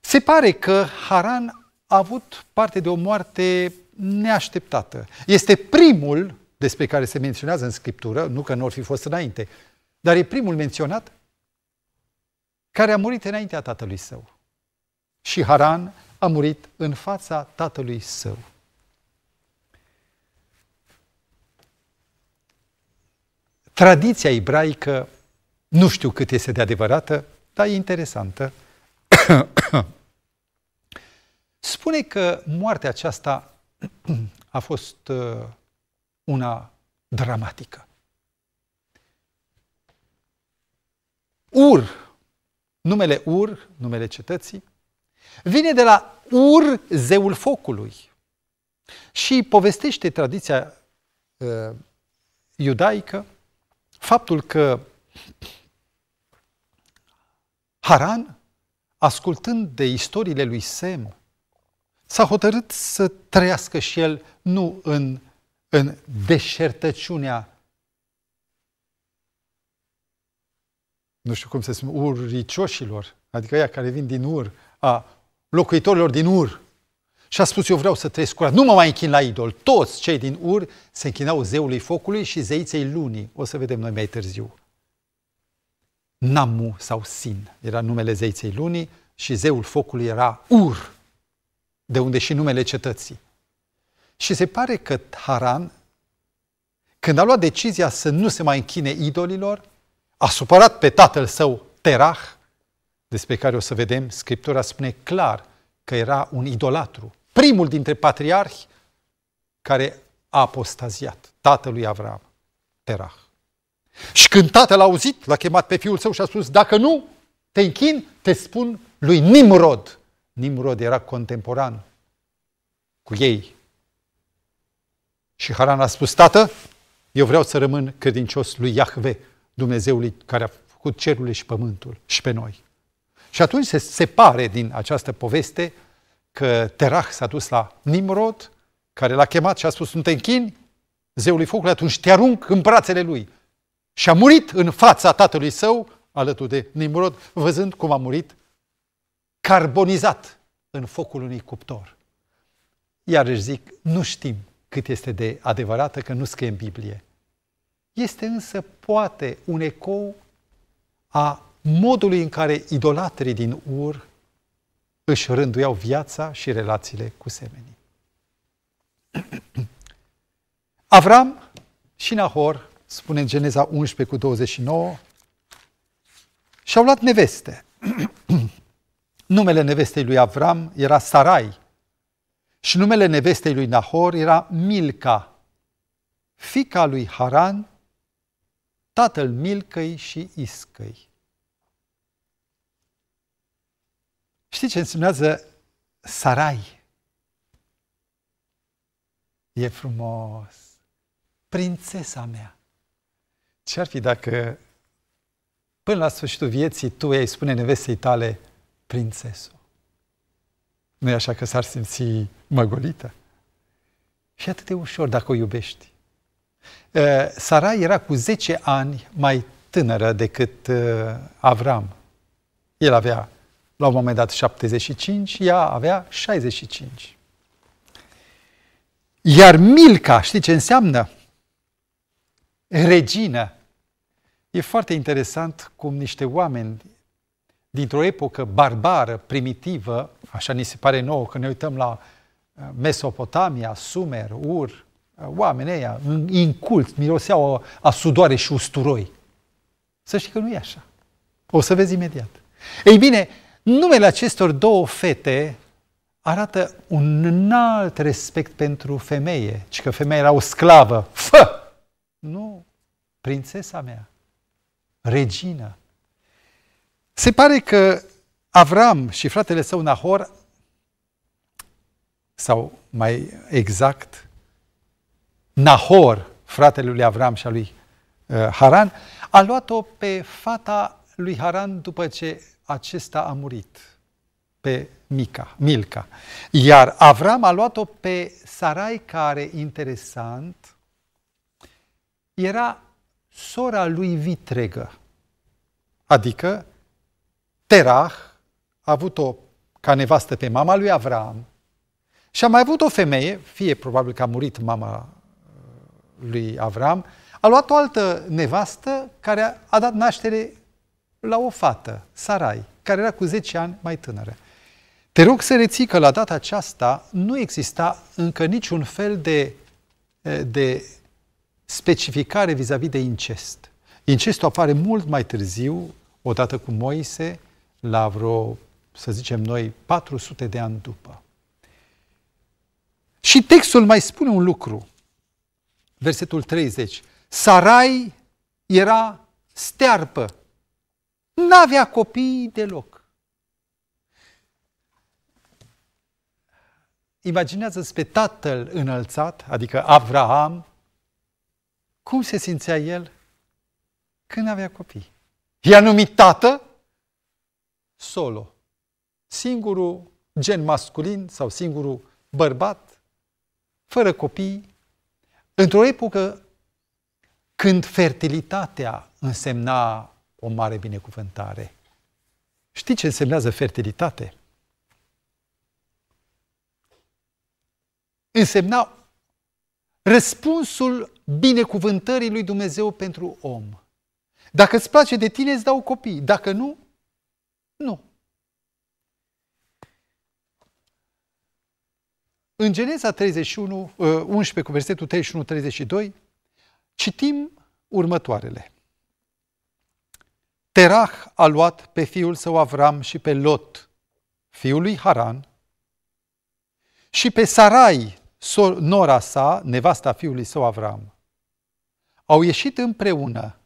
A: Se pare că Haran a avut parte de o moarte neașteptată. Este primul despre care se menționează în Scriptură, nu că nu ar fi fost înainte, dar e primul menționat care a murit înaintea tatălui său. Și Haran a murit în fața tatălui său. tradiția ebraică, nu știu cât este de adevărată, dar e interesantă, spune că moartea aceasta a fost uh, una dramatică. Ur, numele Ur, numele cetății, vine de la Ur, zeul focului. Și povestește tradiția uh, iudaică faptul că Haran, ascultând de istoriile lui Sem, s-a hotărât să trăiască și el nu în, în deșertăciunea nu știu cum se spune, uricioșilor, adică aia care vin din Ur, a locuitorilor din Ur, și a spus, eu vreau să trăiesc curat, nu mă mai închin la idol. Toți cei din Ur se închinau zeului focului și zeiței lunii. O să vedem noi mai târziu. Namu sau Sin era numele zeiței lunii și zeul focului era Ur, de unde și numele cetății. Și se pare că Haran, când a luat decizia să nu se mai închine idolilor, a supărat pe tatăl său Terah, despre care o să vedem, Scriptura spune clar că era un idolatru primul dintre patriarhi care a apostaziat, tatălui Avram, Terah. Și când tatăl a auzit, l-a chemat pe fiul său și a spus, dacă nu te închin, te spun lui Nimrod. Nimrod era contemporan cu ei. Și Haran a spus, tată, eu vreau să rămân credincios lui Iahve, Dumnezeului care a făcut cerul și pământul și pe noi. Și atunci se separe din această poveste că Terah s-a dus la Nimrod, care l-a chemat și a spus, „Sunt închin zeului focului, atunci te arunc în brațele lui. Și a murit în fața tatălui său, alături de Nimrod, văzând cum a murit carbonizat în focul unui cuptor. Iar își zic, nu știm cât este de adevărată că nu scrie în Biblie. Este însă poate un ecou a modului în care idolatrii din Ur își rânduiau viața și relațiile cu semenii. Avram și Nahor, spune în Geneza 11 cu 29, și-au luat neveste. numele nevestei lui Avram era Sarai și numele nevestei lui Nahor era Milca, fica lui Haran, tatăl Milcăi și Iscăi. Știi ce înseamnă sarai? E frumos. Prințesa mea. Ce-ar fi dacă până la sfârșitul vieții tu ei spune nevestei tale prințesă? Nu e așa că s-ar simți măgolită? Și atât de ușor dacă o iubești. Sara era cu 10 ani mai tânără decât Avram. El avea la un moment dat 75, ea avea 65. Iar Milca, știi ce înseamnă? Regină. E foarte interesant cum niște oameni dintr-o epocă barbară, primitivă, așa ni se pare nouă când ne uităm la uh, Mesopotamia, Sumer, Ur, uh, oamenii ăia inculți, miroseau a sudoare și usturoi. Să știi că nu e așa. O să vezi imediat. Ei bine, Numele acestor două fete arată un înalt respect pentru femeie, ci că femeia era o sclavă. Fă! Nu, prințesa mea, regină. Se pare că Avram și fratele său Nahor, sau mai exact, Nahor, fratele lui Avram și al lui uh, Haran, a luat-o pe fata lui Haran după ce acesta a murit pe Mica, Milca. Iar Avram a luat-o pe Sarai, care, interesant, era sora lui vitregă. Adică Terah a avut-o ca nevastă pe mama lui Avram și a mai avut o femeie, fie probabil că a murit mama uh, lui Avram, a luat o altă nevastă care a dat naștere la o fată, Sarai, care era cu 10 ani mai tânără. Te rog să reții că la data aceasta nu exista încă niciun fel de, de specificare vis-a-vis -vis de incest. Incestul apare mult mai târziu, odată cu Moise, la vreo, să zicem noi, 400 de ani după. Și textul mai spune un lucru. Versetul 30. Sarai era stearpă N-avea copii deloc. Imaginează-ți pe tatăl înălțat, adică Avraham. cum se simțea el când avea copii. I-a numit tată solo, singurul gen masculin sau singurul bărbat, fără copii, într-o epocă când fertilitatea însemna o mare binecuvântare. Știi ce însemnează fertilitate? Însemna răspunsul binecuvântării lui Dumnezeu pentru om. Dacă îți place de tine, îți dau copii. Dacă nu, nu. În Geneza 31, 11 uh, cu versetul 31-32, citim următoarele. Terah a luat pe fiul său Avram și pe Lot, fiul lui Haran, și pe Sarai, nora sa, nevasta fiului său Avram. Au ieșit împreună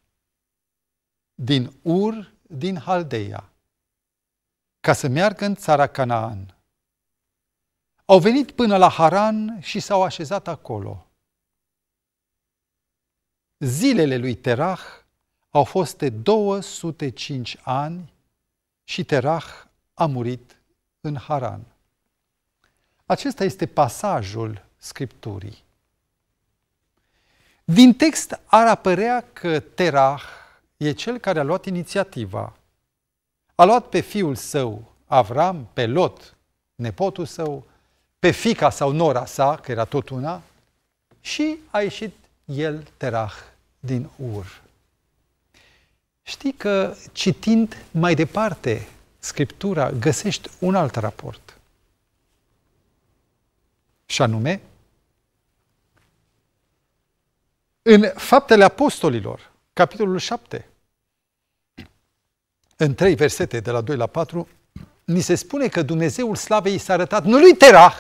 A: din Ur, din Haldeia, ca să meargă în țara Canaan. Au venit până la Haran și s-au așezat acolo. Zilele lui Terah au fost de 205 ani și Terah a murit în Haran. Acesta este pasajul Scripturii. Din text ar apărea că Terah e cel care a luat inițiativa. A luat pe fiul său, Avram, pe Lot, nepotul său, pe fica sau nora sa, că era tot una, și a ieșit el, Terah, din Ur. Știi că citind mai departe Scriptura, găsești un alt raport. Și anume, în Faptele Apostolilor, capitolul 7, în trei versete de la 2 la 4, ni se spune că Dumnezeul Slavei s-a arătat nu lui Terah,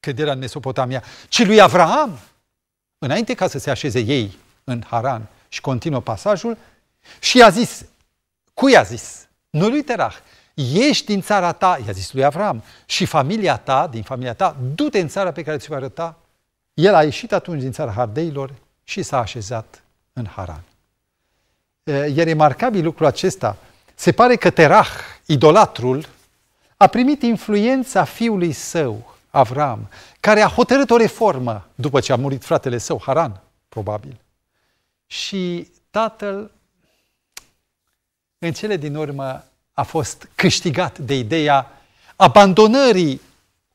A: că era la Mesopotamia, ci lui Avraam, înainte ca să se așeze ei în Haran. Și continuă pasajul, și i-a zis, cui i-a zis? Nu lui Terah, ieși din țara ta, i-a zis lui Avram, și familia ta, din familia ta, du-te în țara pe care ți-o arăta. El a ieșit atunci din țara Hardeilor și s-a așezat în Haran. E remarcabil lucrul acesta. Se pare că Terah, idolatrul, a primit influența fiului său, Avram, care a hotărât o reformă după ce a murit fratele său, Haran, probabil. Și tatăl în cele din urmă a fost câștigat de ideea abandonării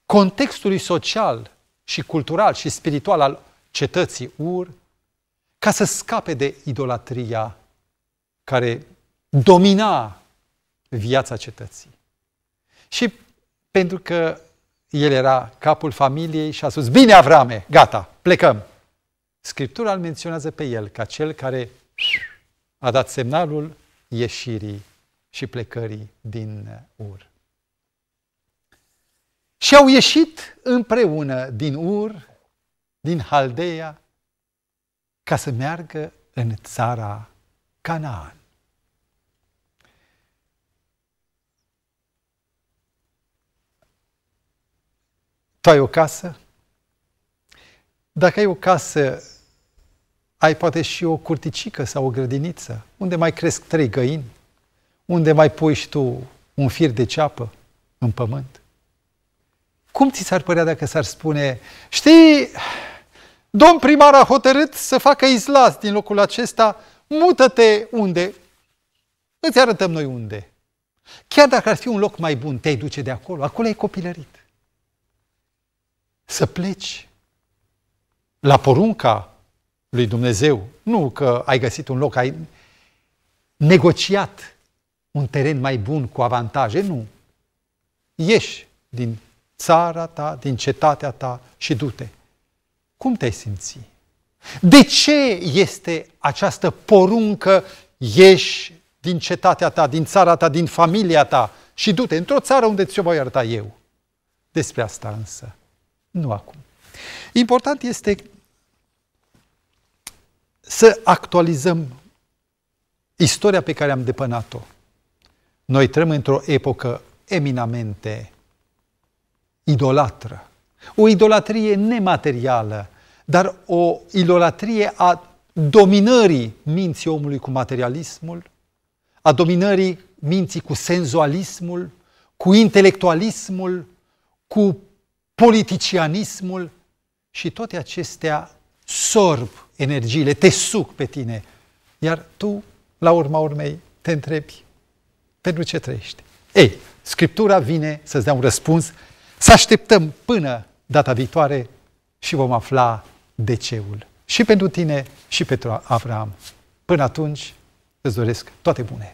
A: contextului social și cultural și spiritual al cetății Ur ca să scape de idolatria care domina viața cetății. Și pentru că el era capul familiei și a spus, bine Avrame, gata, plecăm. Scriptura îl menționează pe el ca cel care a dat semnalul ieșirii și plecării din uh, Ur. Și au ieșit împreună din Ur, din Haldeia, ca să meargă în țara Canaan. Tu ai o casă? Dacă ai o casă ai poate și o curticică sau o grădiniță, unde mai cresc trei găini, unde mai pui și tu un fir de ceapă în pământ. Cum ți s-ar părea dacă s-ar spune, știi, domn primar a hotărât să facă izlas din locul acesta, mută-te unde? Îți arătăm noi unde. Chiar dacă ar fi un loc mai bun, te-ai duce de acolo, acolo ai copilărit. Să pleci la porunca lui Dumnezeu. Nu că ai găsit un loc, ai negociat un teren mai bun cu avantaje, nu. Ieși din țara ta, din cetatea ta și du-te. Cum te-ai simți? De ce este această poruncă ieși din cetatea ta, din țara ta, din familia ta și du-te într-o țară unde ți-o voi arăta eu? Despre asta însă, nu acum. Important este să actualizăm istoria pe care am depănat-o. Noi trăim într-o epocă eminamente idolatră. O idolatrie nematerială, dar o idolatrie a dominării minții omului cu materialismul, a dominării minții cu senzualismul, cu intelectualismul, cu politicianismul și toate acestea sorb energiile, te suc pe tine. Iar tu, la urma urmei, te întrebi pentru ce trăiești. Ei, Scriptura vine să-ți dea un răspuns. Să așteptăm până data viitoare și vom afla de ceul. Și pentru tine și pentru Avram. Până atunci, îți doresc toate bune!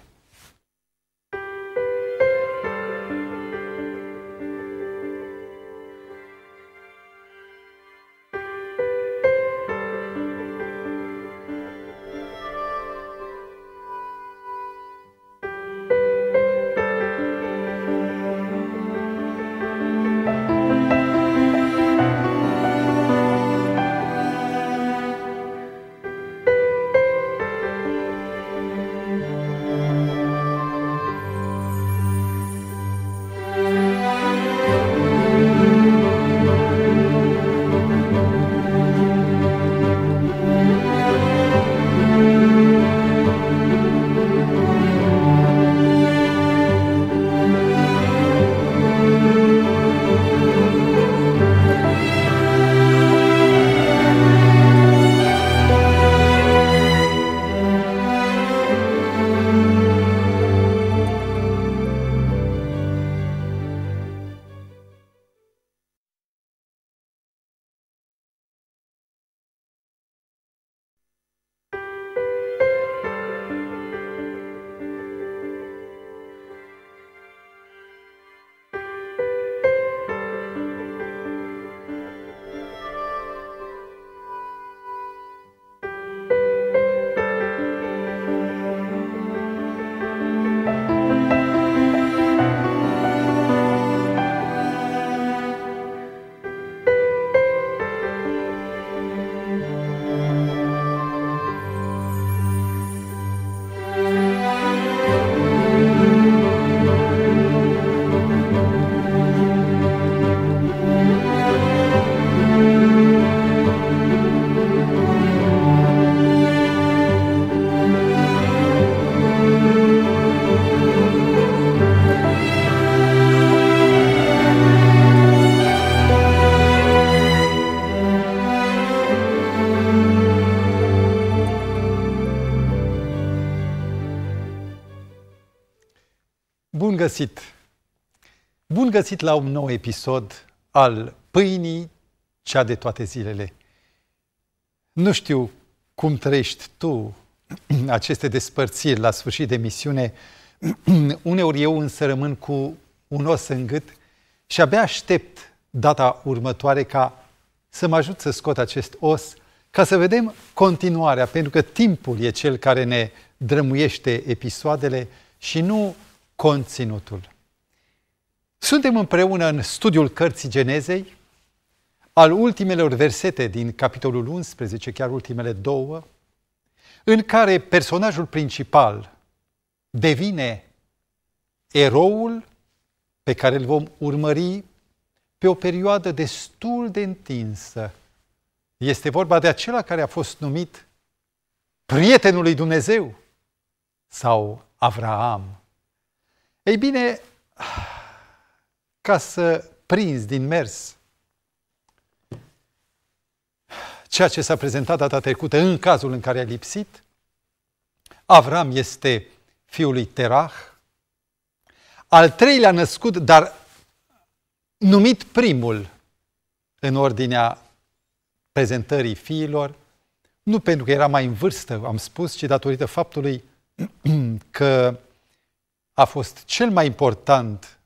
A: găsit! Bun găsit la un nou episod al Pâinii, cea de toate zilele. Nu știu cum trăiești tu aceste despărțiri la sfârșit de misiune. Uneori eu însă rămân cu un os în gât și abia aștept data următoare ca să mă ajut să scot acest os, ca să vedem continuarea, pentru că timpul e cel care ne drămuiește episoadele și nu conținutul. Suntem împreună în studiul cărții Genezei, al ultimelor versete din capitolul 11, chiar ultimele două, în care personajul principal devine eroul pe care îl vom urmări pe o perioadă destul de întinsă. Este vorba de acela care a fost numit prietenul lui Dumnezeu sau Avraam. Ei bine, ca să prinzi din mers ceea ce s-a prezentat data trecută în cazul în care a lipsit, Avram este fiul lui Terah, al treilea născut, dar numit primul în ordinea prezentării fiilor, nu pentru că era mai în vârstă, am spus, ci datorită faptului că a fost cel mai important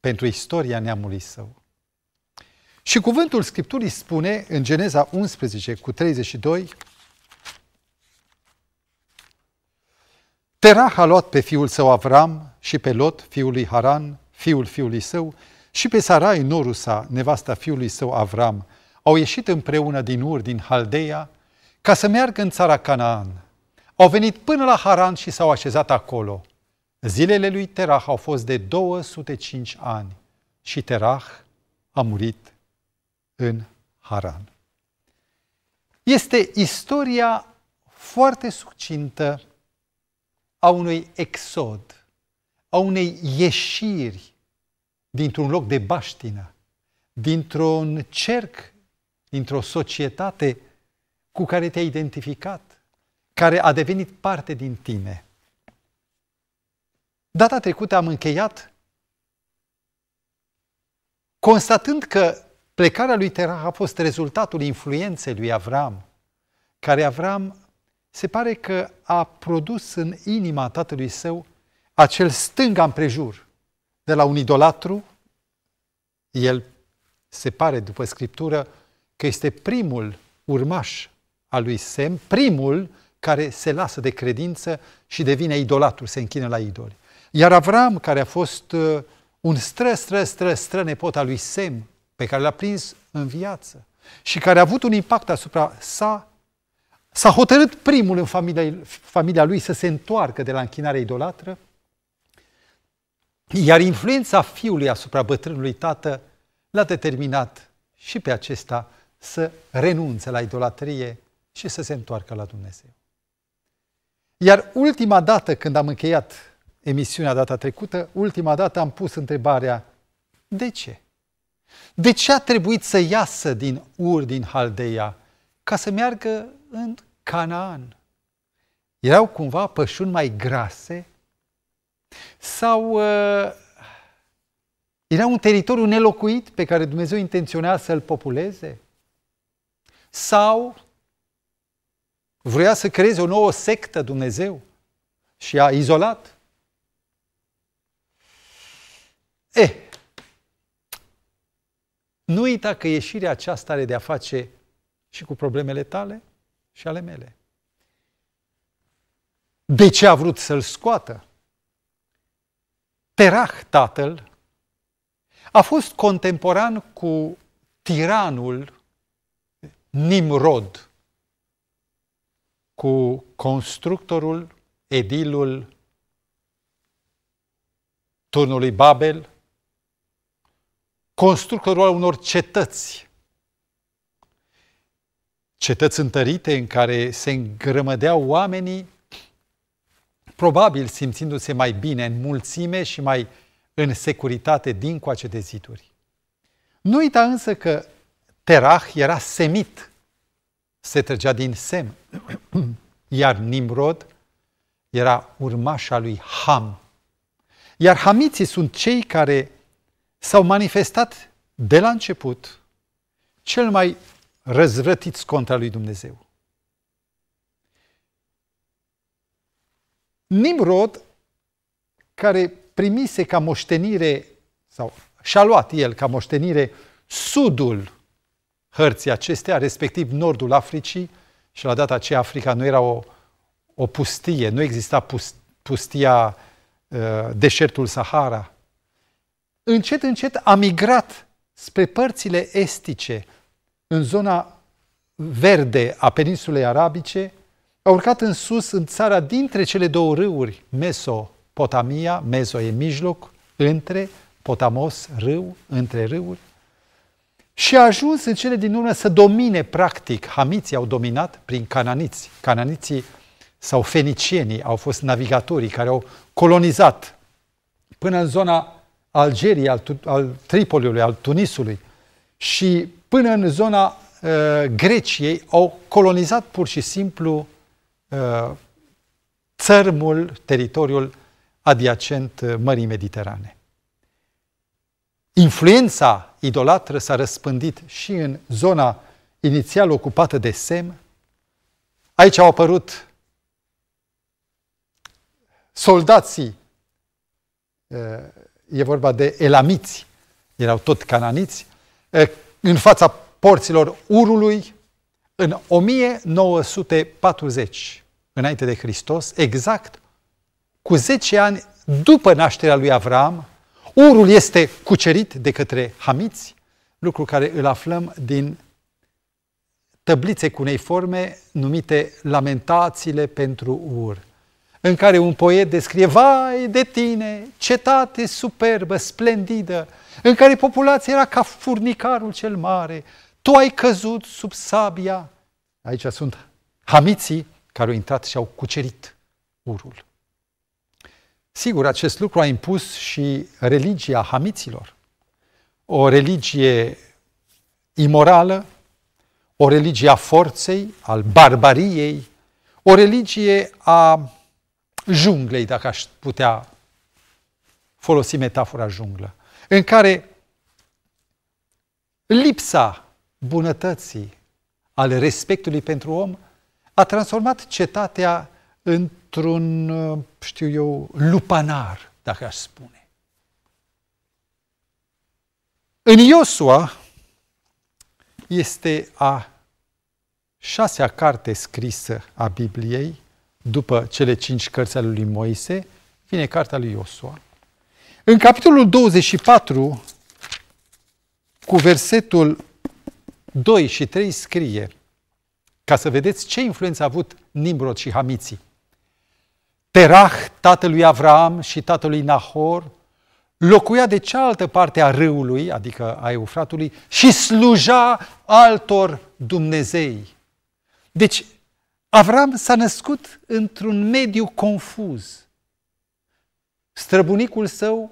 A: pentru istoria neamului său. Și cuvântul Scripturii spune în Geneza 11 cu 32 Terah a luat pe fiul său Avram și pe Lot, fiul lui Haran, fiul fiului său, și pe Sarai, Norusa, nevasta fiului său Avram, au ieșit împreună din Ur, din Haldeia, ca să meargă în țara Canaan. Au venit până la Haran și s-au așezat acolo – Zilele lui Terah au fost de 205 ani și Terah a murit în Haran. Este istoria foarte succintă a unui exod, a unei ieșiri dintr-un loc de baștină, dintr-un cerc, dintr-o societate cu care te-ai identificat, care a devenit parte din tine. Data trecută am încheiat constatând că plecarea lui Terah a fost rezultatul influenței lui Avram, care Avram se pare că a produs în inima tatălui său acel stâng împrejur, de la un idolatru, el se pare după Scriptură că este primul urmaș al lui Sem, primul care se lasă de credință și devine idolatru, se închină la idoli. Iar Avram, care a fost uh, un stră, stră, stră, stră nepot al lui Sem, pe care l-a prins în viață și care a avut un impact asupra sa, s-a hotărât primul în familia, familia lui să se întoarcă de la închinarea idolatră, iar influența fiului asupra bătrânului tată l-a determinat și pe acesta să renunțe la idolatrie și să se întoarcă la Dumnezeu. Iar ultima dată când am încheiat emisiunea data trecută, ultima dată am pus întrebarea de ce? De ce a trebuit să iasă din Ur, din Haldeia, ca să meargă în Canaan? Erau cumva pășuni mai grase? Sau uh, era un teritoriu nelocuit pe care Dumnezeu intenționa să-l populeze? Sau vrea să creeze o nouă sectă Dumnezeu și a izolat? E, eh. nu uita că ieșirea aceasta are de a face și cu problemele tale și ale mele. De ce a vrut să-l scoată? Terah, tatăl, a fost contemporan cu tiranul Nimrod, cu constructorul, edilul turnului Babel, constructorul unor cetăți. Cetăți întărite în care se îngrămădeau oamenii, probabil simțindu-se mai bine în mulțime și mai în securitate coace de ziduri. Nu uita însă că Terah era semit, se trăgea din Sem, iar Nimrod era urmașa lui Ham. Iar hamiții sunt cei care s-au manifestat de la început cel mai răzvrătiți contra lui Dumnezeu. Nimrod, care primise ca moștenire, sau și-a luat el ca moștenire sudul hărții acestea, respectiv nordul Africii, și la data aceea Africa nu era o, o pustie, nu exista pustia, uh, deșertul Sahara, încet, încet a migrat spre părțile estice, în zona verde a peninsulei arabice, a urcat în sus, în țara dintre cele două râuri, Mesopotamia, Meso e mijloc, între Potamos, râu, între râuri, și a ajuns în cele din urmă să domine practic. Hamiții au dominat prin cananiți. Cananiții sau fenicienii au fost navigatorii care au colonizat până în zona Algeriei, al, al Tripoliului, al Tunisului și până în zona uh, Greciei au colonizat pur și simplu uh, țărmul, teritoriul adiacent uh, Mării Mediterane. Influența idolatră s-a răspândit și în zona inițial ocupată de Sem. Aici au apărut soldații uh, e vorba de elamiți, erau tot cananiți, în fața porților Urului, în 1940, înainte de Hristos, exact cu 10 ani după nașterea lui Avram, Urul este cucerit de către hamiți, lucru care îl aflăm din tăblițe forme numite Lamentațiile pentru Ur în care un poet descrie, vai de tine, cetate superbă, splendidă, în care populația era ca furnicarul cel mare, tu ai căzut sub sabia. Aici sunt hamiții care au intrat și au cucerit urul. Sigur, acest lucru a impus și religia hamiților. O religie imorală, o religie a forței, al barbariei, o religie a junglei, dacă aș putea folosi metafora junglă, în care lipsa bunătății, al respectului pentru om, a transformat cetatea într-un, uh, știu eu, lupanar, dacă aș spune. În Iosua este a șasea carte scrisă a Bibliei, după cele cinci cărți ale lui Moise, vine cartea lui Iosua. În capitolul 24, cu versetul 2 și 3 scrie, ca să vedeți ce influență a avut Nimrod și Hamiții. Terah, tatălui Avram și tatălui Nahor, locuia de cealaltă parte a râului, adică a Eufratului, și sluja altor Dumnezei. Deci Avram s-a născut într-un mediu confuz. Străbunicul său,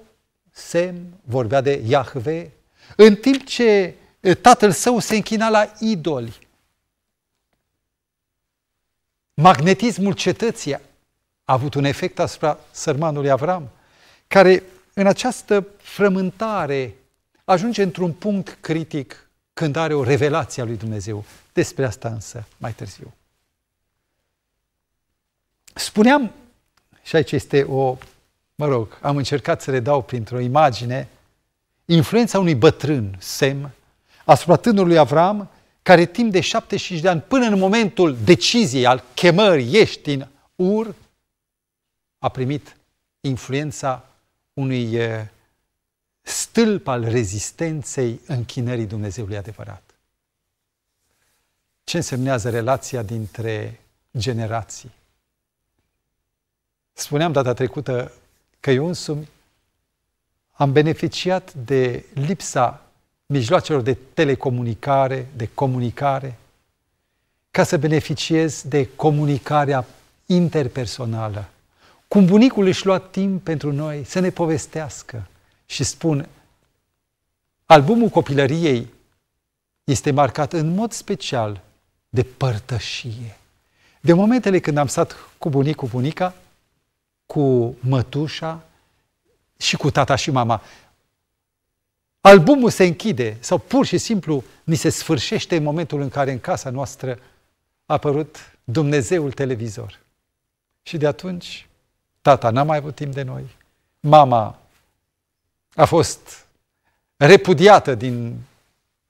A: Sem, vorbea de Iahve, în timp ce tatăl său se închina la idoli. Magnetismul cetății a avut un efect asupra sărmanului Avram, care în această frământare ajunge într-un punct critic când are o revelație a lui Dumnezeu. Despre asta însă mai târziu. Spuneam, și aici este o, mă rog, am încercat să le dau printr-o imagine, influența unui bătrân, Sem, asupra tânărului Avram, care timp de 75 de ani, până în momentul deciziei al chemării, ești din Ur, a primit influența unui stâlp al rezistenței închinării Dumnezeului adevărat. Ce însemnează relația dintre generații? Spuneam data trecută că eu însumi am beneficiat de lipsa mijloacelor de telecomunicare, de comunicare, ca să beneficiez de comunicarea interpersonală. Cum bunicul își lua timp pentru noi să ne povestească și spun, albumul copilăriei este marcat în mod special de părtășie. De momentele când am stat cu bunicul, bunica cu mătușa și cu tata și mama. Albumul se închide sau pur și simplu ni se sfârșește în momentul în care în casa noastră a apărut Dumnezeul televizor. Și de atunci tata n-a mai avut timp de noi, mama a fost repudiată din...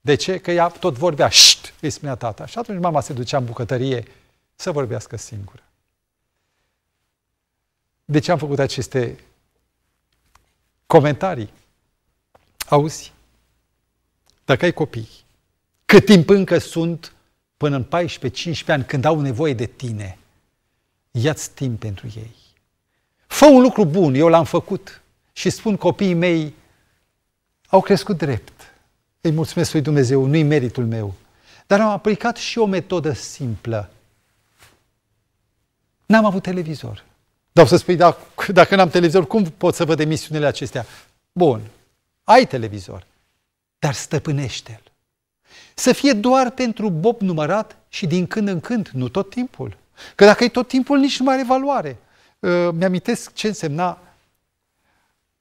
A: De ce? Că ea tot vorbea, șt, îi spunea tata. Și atunci mama se ducea în bucătărie să vorbească singură. De ce am făcut aceste comentarii? Auzi, dacă ai copii, cât timp încă sunt până în 14-15 ani, când au nevoie de tine, ia-ți timp pentru ei. Fă un lucru bun, eu l-am făcut și spun copiii mei, au crescut drept. Îi mulțumesc lui Dumnezeu, nu-i meritul meu. Dar am aplicat și o metodă simplă. N-am avut televizor. Dar să spui, da, dacă n-am televizor, cum pot să văd emisiunile acestea? Bun, ai televizor, dar stăpânește-l. Să fie doar pentru bob numărat și din când în când, nu tot timpul. Că dacă e tot timpul, nici nu mai are valoare. Ă, mi-amintesc ce însemna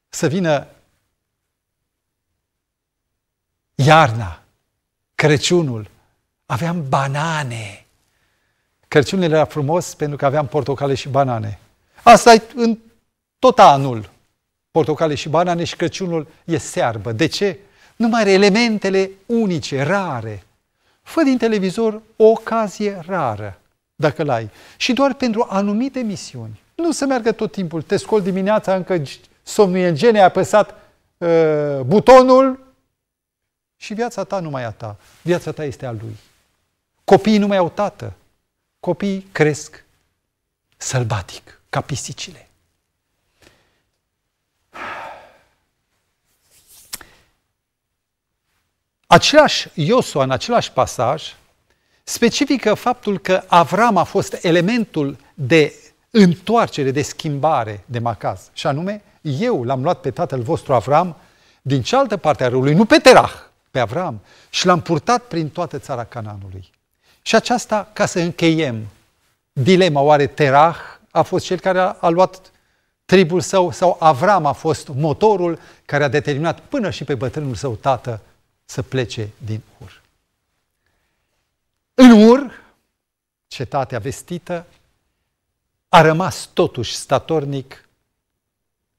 A: să vină iarna, Crăciunul, aveam banane. Crăciunul era frumos pentru că aveam portocale și banane. Asta e în tot anul. Portocale și banane și Crăciunul e searbă. De ce? Numai are elementele unice, rare. Fă din televizor o ocazie rară, dacă l-ai. Și doar pentru anumite misiuni. Nu se meargă tot timpul. Te scol dimineața, încă somnul e gene, ai apăsat uh, butonul și viața ta nu mai a ta. Viața ta este a lui. Copiii nu mai au tată. Copiii cresc sălbatic ca pisicile. Același Iosua, în același pasaj, specifică faptul că Avram a fost elementul de întoarcere, de schimbare de Macaz. Și anume, eu l-am luat pe tatăl vostru Avram din cealaltă parte a râului, nu pe Terah, pe Avram, și l-am purtat prin toată țara Cananului. Și aceasta ca să încheiem dilema, oare Terah a fost cel care a, a luat tribul său, sau Avram a fost motorul care a determinat până și pe bătrânul său tată să plece din Ur. În Ur, cetatea vestită, a rămas totuși statornic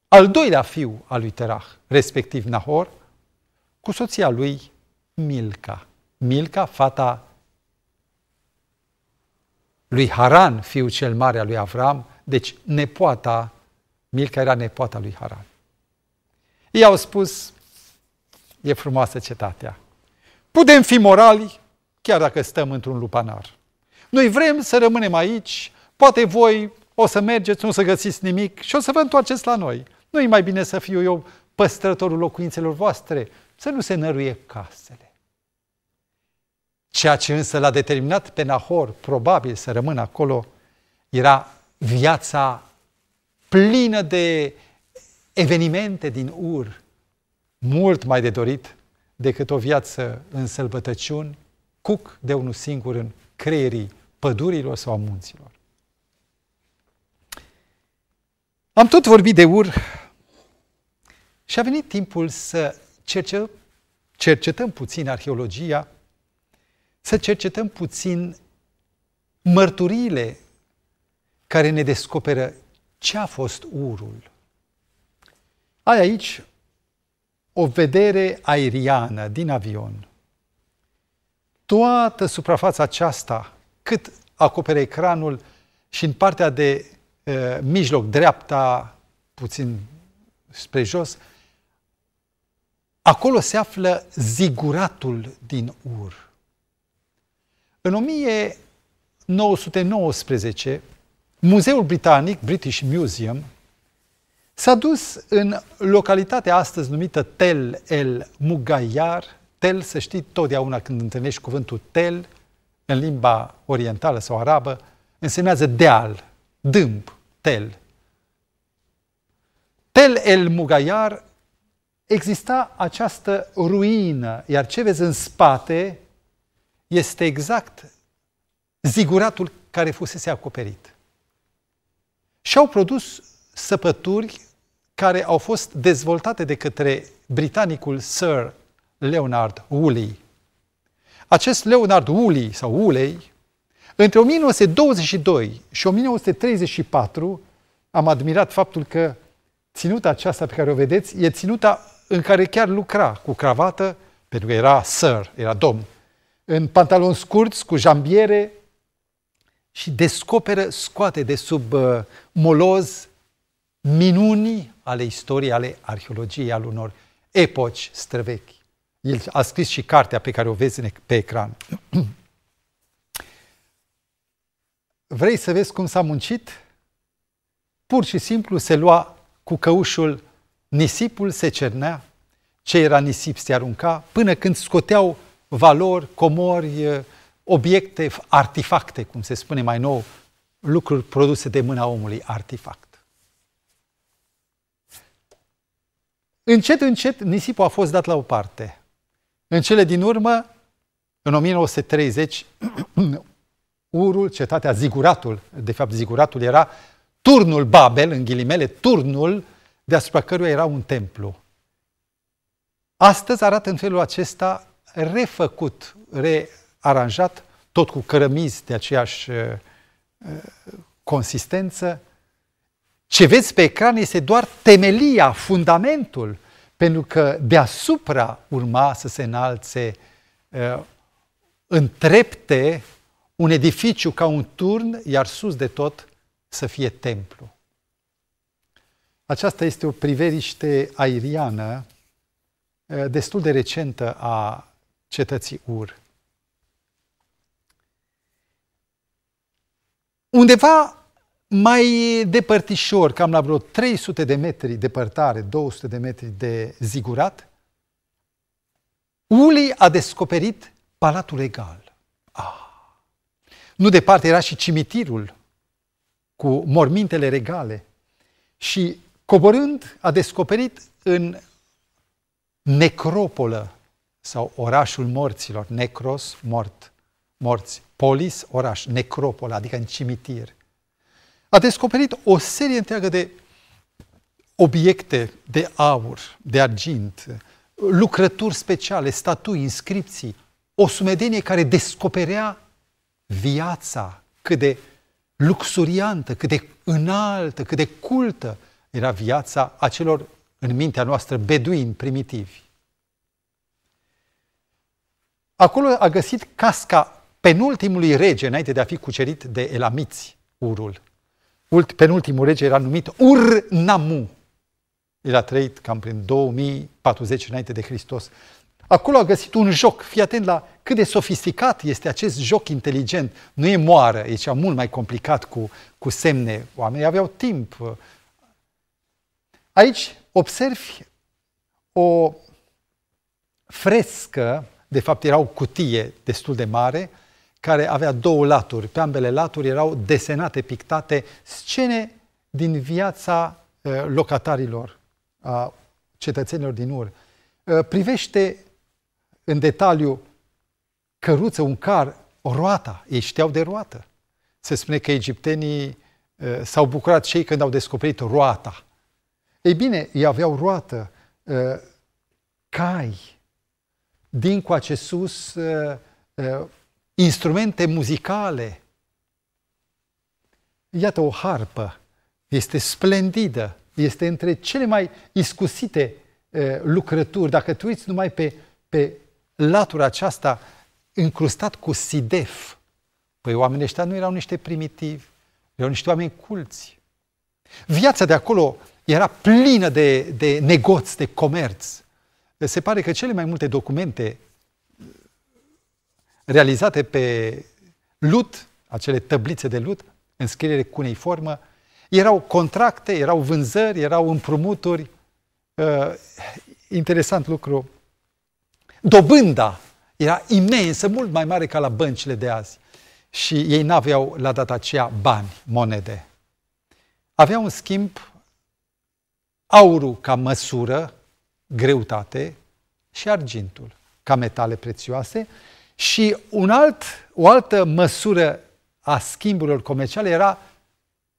A: al doilea fiu al lui Terah, respectiv Nahor, cu soția lui Milca. Milca, fata lui Haran, fiul cel mare al lui Avram, deci nepoata, Milca era nepoata lui Haran. Ei au spus, e frumoasă cetatea. Putem fi morali chiar dacă stăm într-un lupanar. Noi vrem să rămânem aici, poate voi o să mergeți, nu o să găsiți nimic și o să vă întoarceți la noi. Nu e mai bine să fiu eu păstrătorul locuințelor voastre, să nu se năruie casele. Ceea ce însă l-a determinat pe Nahor, probabil, să rămână acolo, era viața plină de evenimente din ur, mult mai de dorit decât o viață în sălbătăciuni, cuc de unul singur în creierii pădurilor sau a munților. Am tot vorbit de ur și a venit timpul să cercetăm puțin arheologia să cercetăm puțin mărturiile care ne descoperă ce a fost urul. Ai aici o vedere aeriană din avion. Toată suprafața aceasta, cât acoperă ecranul și în partea de uh, mijloc, dreapta, puțin spre jos, acolo se află ziguratul din ur. În 1919, Muzeul Britanic, British Museum, s-a dus în localitatea astăzi numită Tel El Mugayar. Tel, să știi, totdeauna când întâlnești cuvântul Tel, în limba orientală sau arabă, însemnează deal, dâmb, Tel. Tel El Mugayar exista această ruină, iar ce vezi în spate este exact ziguratul care fusese acoperit. Și au produs săpături care au fost dezvoltate de către britanicul Sir Leonard Woolley. Acest Leonard Woolley sau Woolley, între 1922 și 1934, am admirat faptul că ținuta aceasta pe care o vedeți e ținuta în care chiar lucra cu cravată, pentru că era sir, era domn în pantaloni scurți, cu jambiere și descoperă, scoate de sub uh, moloz minuni ale istoriei, ale arheologiei, al unor epoci străvechi. El a scris și cartea pe care o vezi pe ecran. Vrei să vezi cum s-a muncit? Pur și simplu se lua cu căușul nisipul, se cernea, ce era nisip se arunca, până când scoteau valori, comori, eh, obiecte, artefacte, cum se spune mai nou, lucruri produse de mâna omului, artefact. Încet, încet, nisipul a fost dat la o parte. În cele din urmă, în 1930, Urul, cetatea Ziguratul, de fapt Ziguratul era turnul Babel, în ghilimele, turnul deasupra căruia era un templu. Astăzi arată în felul acesta refăcut, rearanjat, tot cu cărămizi de aceeași uh, uh, consistență. Ce vezi pe ecran este doar temelia, fundamentul, pentru că deasupra urma să se înalțe uh, în trepte un edificiu ca un turn, iar sus de tot să fie templu. Aceasta este o priveliște aeriană destul de recentă a cetății Ur. Undeva mai depărtișor, cam la vreo 300 de metri departare, 200 de metri de zigurat, Uli a descoperit Palatul Egal. Ah. Nu departe era și cimitirul cu mormintele regale și coborând a descoperit în necropolă sau orașul morților, necros, mort, morți, polis, oraș, necropol, adică în cimitir. A descoperit o serie întreagă de obiecte de aur, de argint, lucrături speciale, statui, inscripții, o sumedenie care descoperea viața, cât de luxuriantă, cât de înaltă, cât de cultă era viața acelor, în mintea noastră, beduini primitivi. Acolo a găsit casca penultimului rege, înainte de a fi cucerit de elamiți, Urul. Penultimul rege era numit Ur-Namu. El a trăit cam prin 2040 înainte de Hristos. Acolo a găsit un joc. Fii atent la cât de sofisticat este acest joc inteligent. Nu e moară, e cea mult mai complicat cu, cu semne. Oamenii aveau timp. Aici observi o frescă de fapt, era o cutie destul de mare care avea două laturi. Pe ambele laturi erau desenate, pictate scene din viața eh, locatarilor, a cetățenilor din Ur. Eh, privește în detaliu căruță, un car, o roata. Ei știau de roată. Se spune că egiptenii eh, s-au bucurat cei când au descoperit roata. Ei bine, ei aveau roată, cai, din cu acest sus uh, uh, instrumente muzicale. Iată o harpă, este splendidă, este între cele mai iscusite uh, lucrături. Dacă tu uiți numai pe, pe latura aceasta încrustat cu sidef, păi oamenii ăștia nu erau niște primitivi, erau niște oameni culți. Viața de acolo era plină de, de negoți, de comerț se pare că cele mai multe documente uh, realizate pe lut, acele tăblițe de lut, în scriere cu cuneiformă, erau contracte, erau vânzări, erau împrumuturi. Uh, interesant lucru. Dobânda era imensă, mult mai mare ca la băncile de azi. Și ei n-aveau la data aceea bani, monede. Aveau în schimb aurul ca măsură, greutate și argintul ca metale prețioase și un alt, o altă măsură a schimburilor comerciale era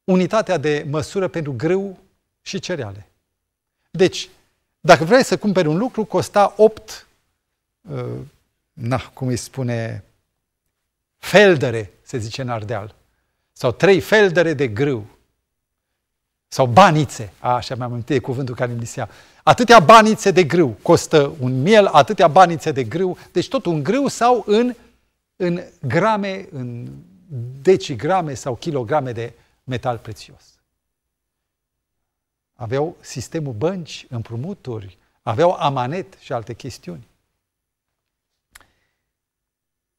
A: unitatea de măsură pentru grâu și cereale. Deci, dacă vrei să cumperi un lucru, costa 8, uh, na, cum îi spune, feldere, se zice în Ardeal, sau 3 feldere de grâu sau banițe, așa mi-am amintit cuvântul care îmi disea, Atâtea banițe de grâu costă un miel, atâtea banițe de grâu, deci tot un grâu sau în, în grame, în decigrame sau kilograme de metal prețios. Aveau sistemul bănci, împrumuturi, aveau amanet și alte chestiuni.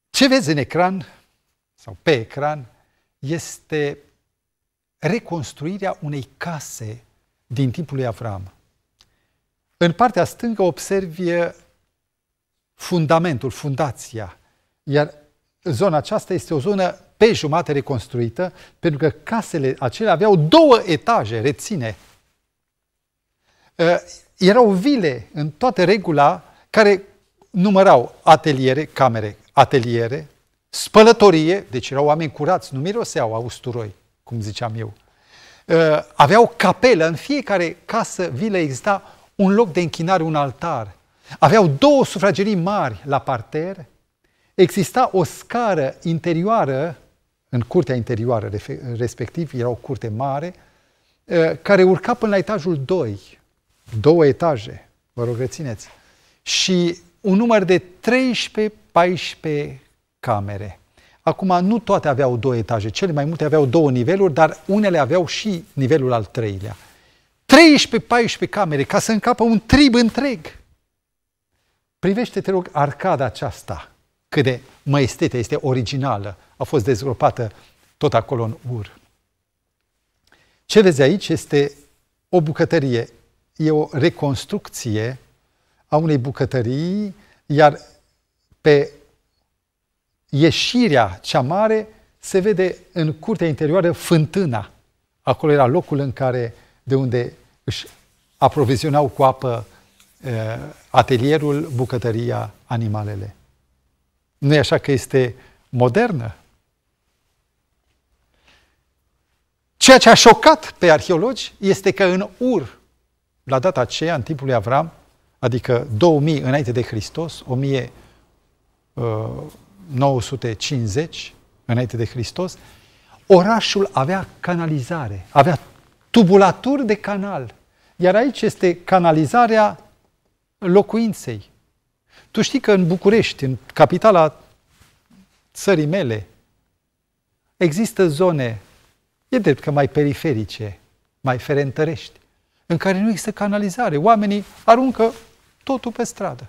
A: Ce vezi în ecran sau pe ecran este reconstruirea unei case din timpul lui Avram. În partea stângă observi eh, fundamentul, fundația, iar zona aceasta este o zonă pe jumate reconstruită, pentru că casele acelea aveau două etaje, reține. Eh, erau vile în toată regula care numărau ateliere, camere, ateliere, spălătorie, deci erau oameni curați, nu miroseau a usturoi, cum ziceam eu. Uh, avea o capelă, în fiecare casă, vilă, exista un loc de închinare, un altar. Aveau două sufragerii mari la parter, exista o scară interioară, în curtea interioară respectiv, era o curte mare, uh, care urca până la etajul 2, două etaje, vă rog rețineți, și un număr de 13-14 camere. Acum, nu toate aveau două etaje, cele mai multe aveau două niveluri, dar unele aveau și nivelul al treilea. 13-14 camere, ca să încapă un trib întreg. Privește, te rog, arcada aceasta, cât de maestetă este originală, a fost dezgropată tot acolo în ur. Ce vezi aici este o bucătărie, e o reconstrucție a unei bucătării, iar pe ieșirea cea mare se vede în curtea interioară fântâna. Acolo era locul în care, de unde își aprovizionau cu apă atelierul, bucătăria, animalele. Nu e așa că este modernă? Ceea ce a șocat pe arheologi este că în Ur, la data aceea, în timpul lui Avram, adică 2000 înainte de Hristos, 1000 950 înainte de Hristos, orașul avea canalizare, avea tubulaturi de canal. Iar aici este canalizarea locuinței. Tu știi că în București, în capitala țării mele, există zone, e drept că mai periferice, mai ferentărești, în care nu există canalizare. Oamenii aruncă totul pe stradă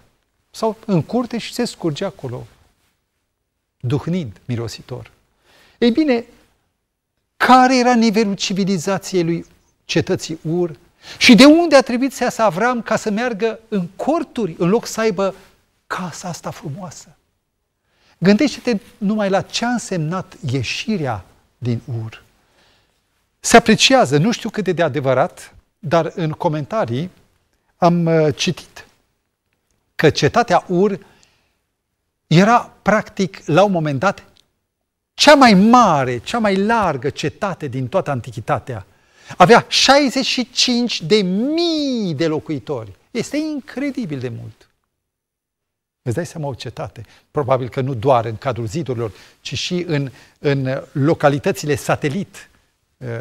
A: sau în curte și se scurge acolo duhnind, mirositor. Ei bine, care era nivelul civilizației lui cetății Ur și de unde a trebuit să iasă Avram ca să meargă în corturi în loc să aibă casa asta frumoasă? Gândește-te numai la ce a însemnat ieșirea din Ur. Se apreciază, nu știu cât de adevărat, dar în comentarii am uh, citit că cetatea Ur era practic la un moment dat cea mai mare, cea mai largă cetate din toată Antichitatea. Avea 65 de mii de locuitori. Este incredibil de mult. Îți dai seama o cetate, probabil că nu doar în cadrul zidurilor, ci și în, în localitățile satelit eh,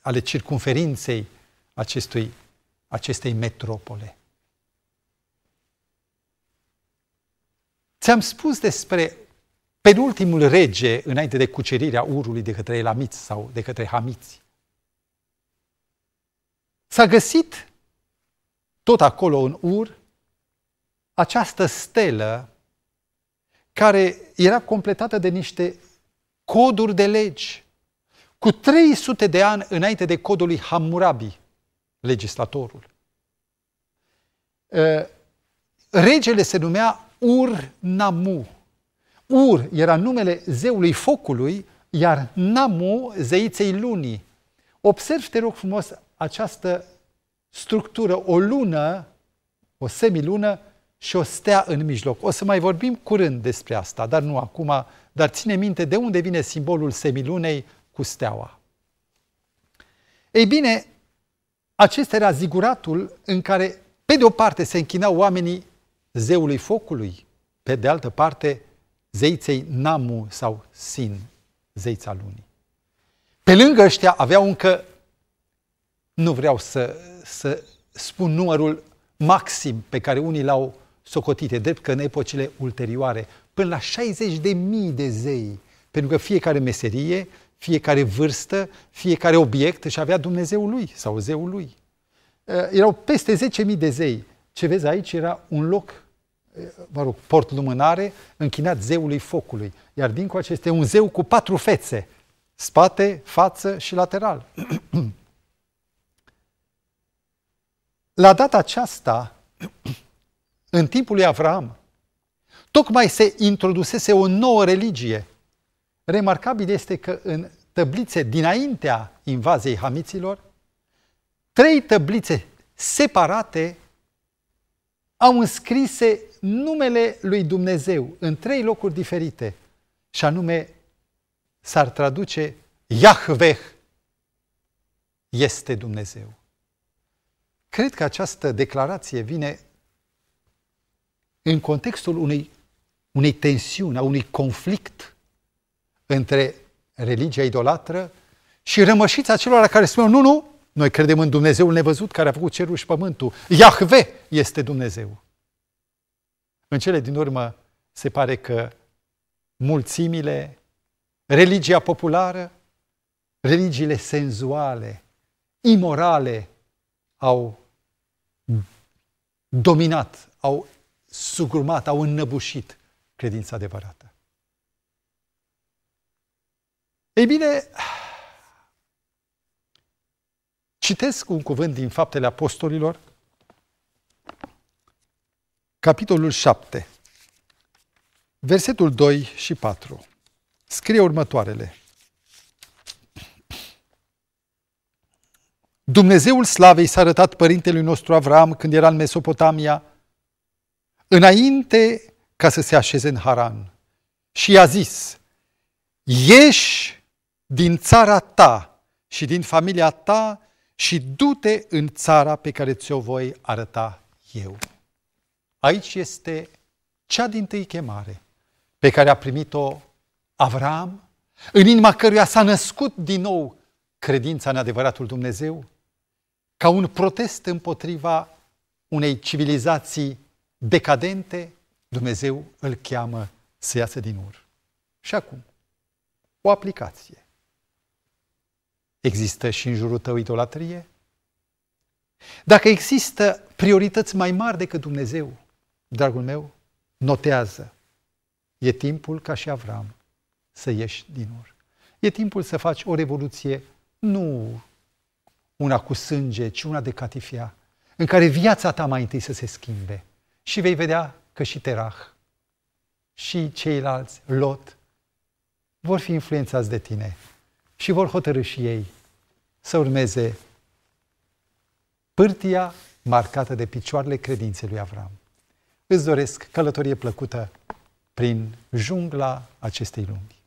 A: ale circumferinței acestui, acestei metropole. Ți-am spus despre penultimul rege înainte de cucerirea urului de către elamiți sau de către hamiți. S-a găsit tot acolo în ur această stelă care era completată de niște coduri de legi. Cu 300 de ani înainte de codul lui Hammurabi, legislatorul. Ă, regele se numea Ur-Namu. Ur era numele zeului focului, iar Namu zeiței lunii. Observi, te rog frumos, această structură, o lună, o semilună și o stea în mijloc. O să mai vorbim curând despre asta, dar nu acum, dar ține minte de unde vine simbolul semilunei cu steaua. Ei bine, acesta era ziguratul în care, pe de o parte, se închinau oamenii zeului focului, pe de altă parte zeiței Namu sau Sin, zeița lunii. Pe lângă ăștia aveau încă, nu vreau să, să spun numărul maxim pe care unii l-au socotite, drept că în epocile ulterioare, până la 60 de mii de zei, pentru că fiecare meserie, fiecare vârstă, fiecare obiect își avea Dumnezeul lui sau zeul lui. Erau peste 10.000 de zei. Ce vezi aici era un loc, eh, vă rog, port lumânare, închinat zeului focului. Iar dincoace este un zeu cu patru fețe, spate, față și lateral. La data aceasta, în timpul lui Avram, tocmai se introdusese o nouă religie. Remarcabil este că în tăblițe dinaintea invaziei hamiților, trei tăblițe separate au înscrise numele lui Dumnezeu în trei locuri diferite și anume s-ar traduce Yahweh este Dumnezeu. Cred că această declarație vine în contextul unei, unei tensiuni, a unui conflict între religia idolatră și rămășița celor care spun nu, nu, noi credem în Dumnezeul nevăzut care a făcut cerul și pământul. Iahve este Dumnezeu. În cele din urmă, se pare că mulțimile, religia populară, religiile senzuale, imorale, au dominat, au sugrumat, au înnăbușit credința adevărată. Ei bine, Citesc un cuvânt din Faptele Apostolilor, capitolul 7, versetul 2 și 4. Scrie următoarele. Dumnezeul slavei s-a arătat părintelui nostru Avram când era în Mesopotamia, înainte ca să se așeze în Haran. Și i-a zis, ieși din țara ta și din familia ta și du-te în țara pe care ți-o voi arăta eu. Aici este cea din tâi chemare pe care a primit-o Avram, în inima căruia s-a născut din nou credința în adevăratul Dumnezeu, ca un protest împotriva unei civilizații decadente, Dumnezeu îl cheamă să iasă din ur. Și acum, o aplicație. Există și în jurul tău idolatrie? Dacă există priorități mai mari decât Dumnezeu, dragul meu, notează, e timpul ca și Avram să ieși din ur. E timpul să faci o revoluție, nu una cu sânge, ci una de catifia, în care viața ta mai întâi să se schimbe. Și vei vedea că și Terah și ceilalți, Lot, vor fi influențați de tine și vor hotărâ și ei să urmeze pârtia marcată de picioarele credinței lui Avram. Îți doresc călătorie plăcută prin jungla acestei lumi.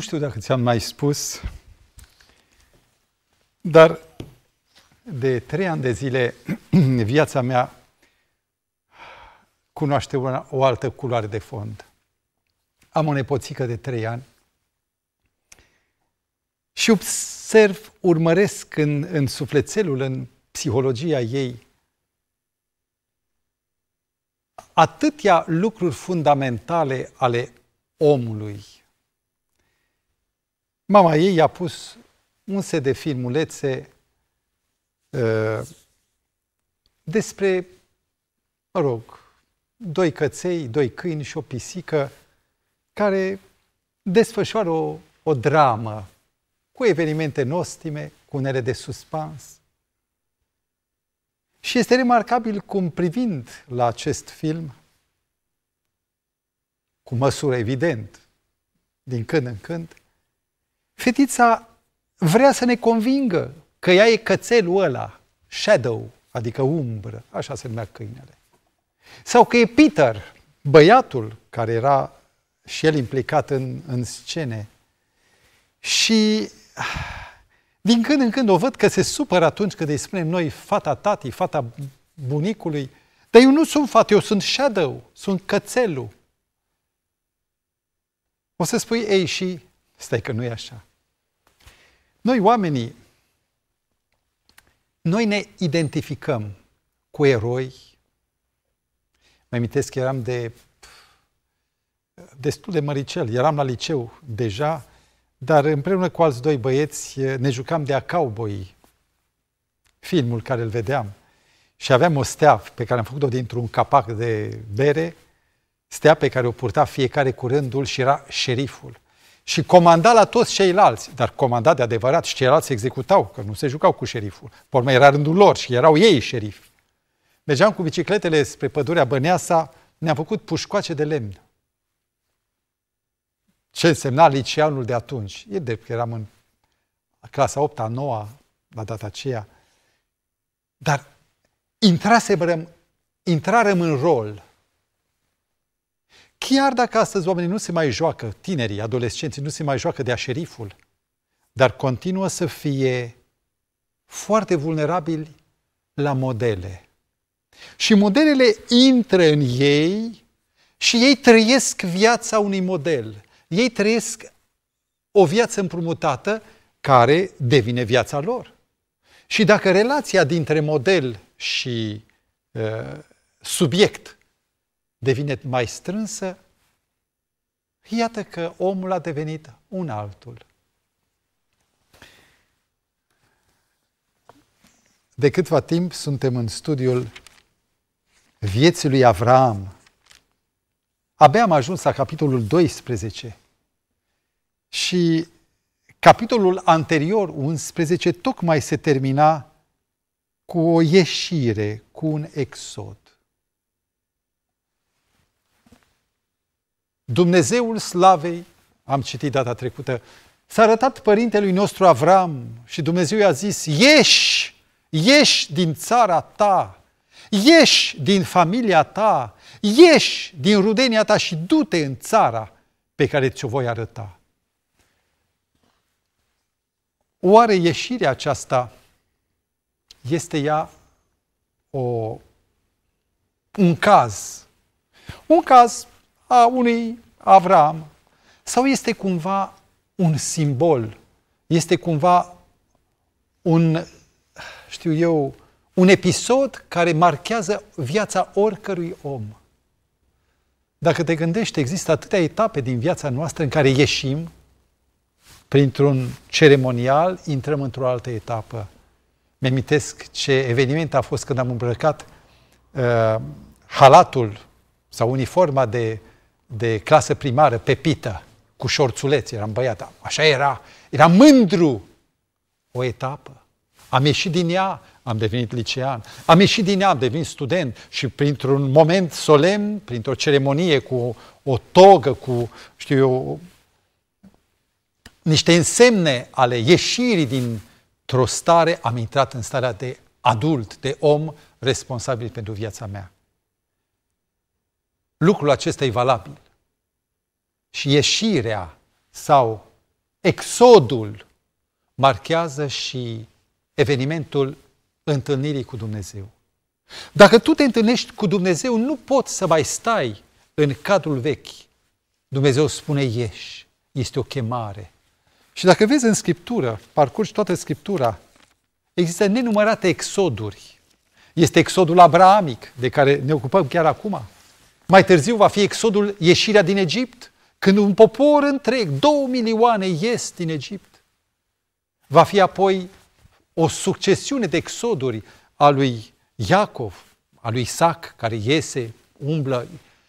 A: nu știu dacă ți-am mai spus, dar de trei ani de zile viața mea cunoaște una, o altă culoare de fond. Am o nepoțică de trei ani și observ, urmăresc în, în sufletelul, în psihologia ei, atâtea lucruri fundamentale ale omului, Mama ei i-a pus un set de filmulețe uh, despre, mă rog, doi căței, doi câini și o pisică care desfășoară o, o dramă cu evenimente nostime, cu unele de suspans. Și este remarcabil cum privind la acest film, cu măsură evident, din când în când, fetița vrea să ne convingă că ea e cățelul ăla, shadow, adică umbră, așa se numea câinele. Sau că e Peter, băiatul care era și el implicat în, în scene. Și din când în când o văd că se supără atunci când îi spunem noi fata tatii, fata bunicului, dar eu nu sunt fată, eu sunt shadow, sunt cățelul. O să spui, ei și, stai că nu e așa. Noi, oamenii, noi ne identificăm cu eroi. Mă amintesc că eram de destul de măricel, eram la liceu deja, dar împreună cu alți doi băieți eh, ne jucam de a cowboy, filmul care îl vedeam. Și aveam o stea pe care am făcut-o dintr-un capac de bere, stea pe care o purta fiecare cu rândul și era șeriful și comanda la toți ceilalți, dar comanda de adevărat și ceilalți executau, că nu se jucau cu șeriful. Pormă era rândul lor și erau ei șerifi. Mergeam cu bicicletele spre pădurea Băneasa, ne-am făcut pușcoace de lemn. Ce însemna liceanul de atunci? E de că eram în clasa 8 a 9 la data aceea. Dar intrasem, intrarem în rol – Chiar dacă astăzi oamenii nu se mai joacă, tinerii, adolescenții, nu se mai joacă de-a șeriful, dar continuă să fie foarte vulnerabili la modele. Și modelele intră în ei și ei trăiesc viața unui model. Ei trăiesc o viață împrumutată care devine viața lor. Și dacă relația dintre model și uh, subiect devine mai strânsă, iată că omul a devenit un altul. De câtva timp suntem în studiul vieții lui Avram. Abia am ajuns la capitolul 12 și capitolul anterior, 11, tocmai se termina cu o ieșire, cu un exod. Dumnezeul slavei, am citit data trecută, s-a arătat părintelui nostru Avram și Dumnezeu i-a zis, ieși, ieși din țara ta, ieși din familia ta, ieși din rudenia ta și du-te în țara pe care ți-o voi arăta. Oare ieșirea aceasta este ea o, un caz? Un caz a unui Avram? Sau este cumva un simbol? Este cumva un, știu eu, un episod care marchează viața oricărui om. Dacă te gândești, există atâtea etape din viața noastră în care ieșim printr-un ceremonial, intrăm într-o altă etapă. Mi-amintesc ce eveniment a fost când am îmbrăcat uh, halatul sau uniforma de de clasă primară, pepită, cu șorțuleț, eram băiat, așa era, era mândru. O etapă. Am ieșit din ea, am devenit licean, am ieșit din ea, am devenit student și printr-un moment solemn, printr-o ceremonie cu o, o togă, cu, știu eu, niște însemne ale ieșirii din trostare, am intrat în starea de adult, de om responsabil pentru viața mea lucrul acesta e valabil. Și ieșirea sau exodul marchează și evenimentul întâlnirii cu Dumnezeu. Dacă tu te întâlnești cu Dumnezeu, nu poți să mai stai în cadrul vechi. Dumnezeu spune ieși, este o chemare. Și dacă vezi în Scriptură, parcurgi toată Scriptura, există nenumărate exoduri. Este exodul abrahamic, de care ne ocupăm chiar acum, mai târziu va fi exodul, ieșirea din Egipt, când un popor întreg, două milioane, ies din Egipt. Va fi apoi o succesiune de exoduri a lui Iacov, a lui Isaac, care iese, umblă,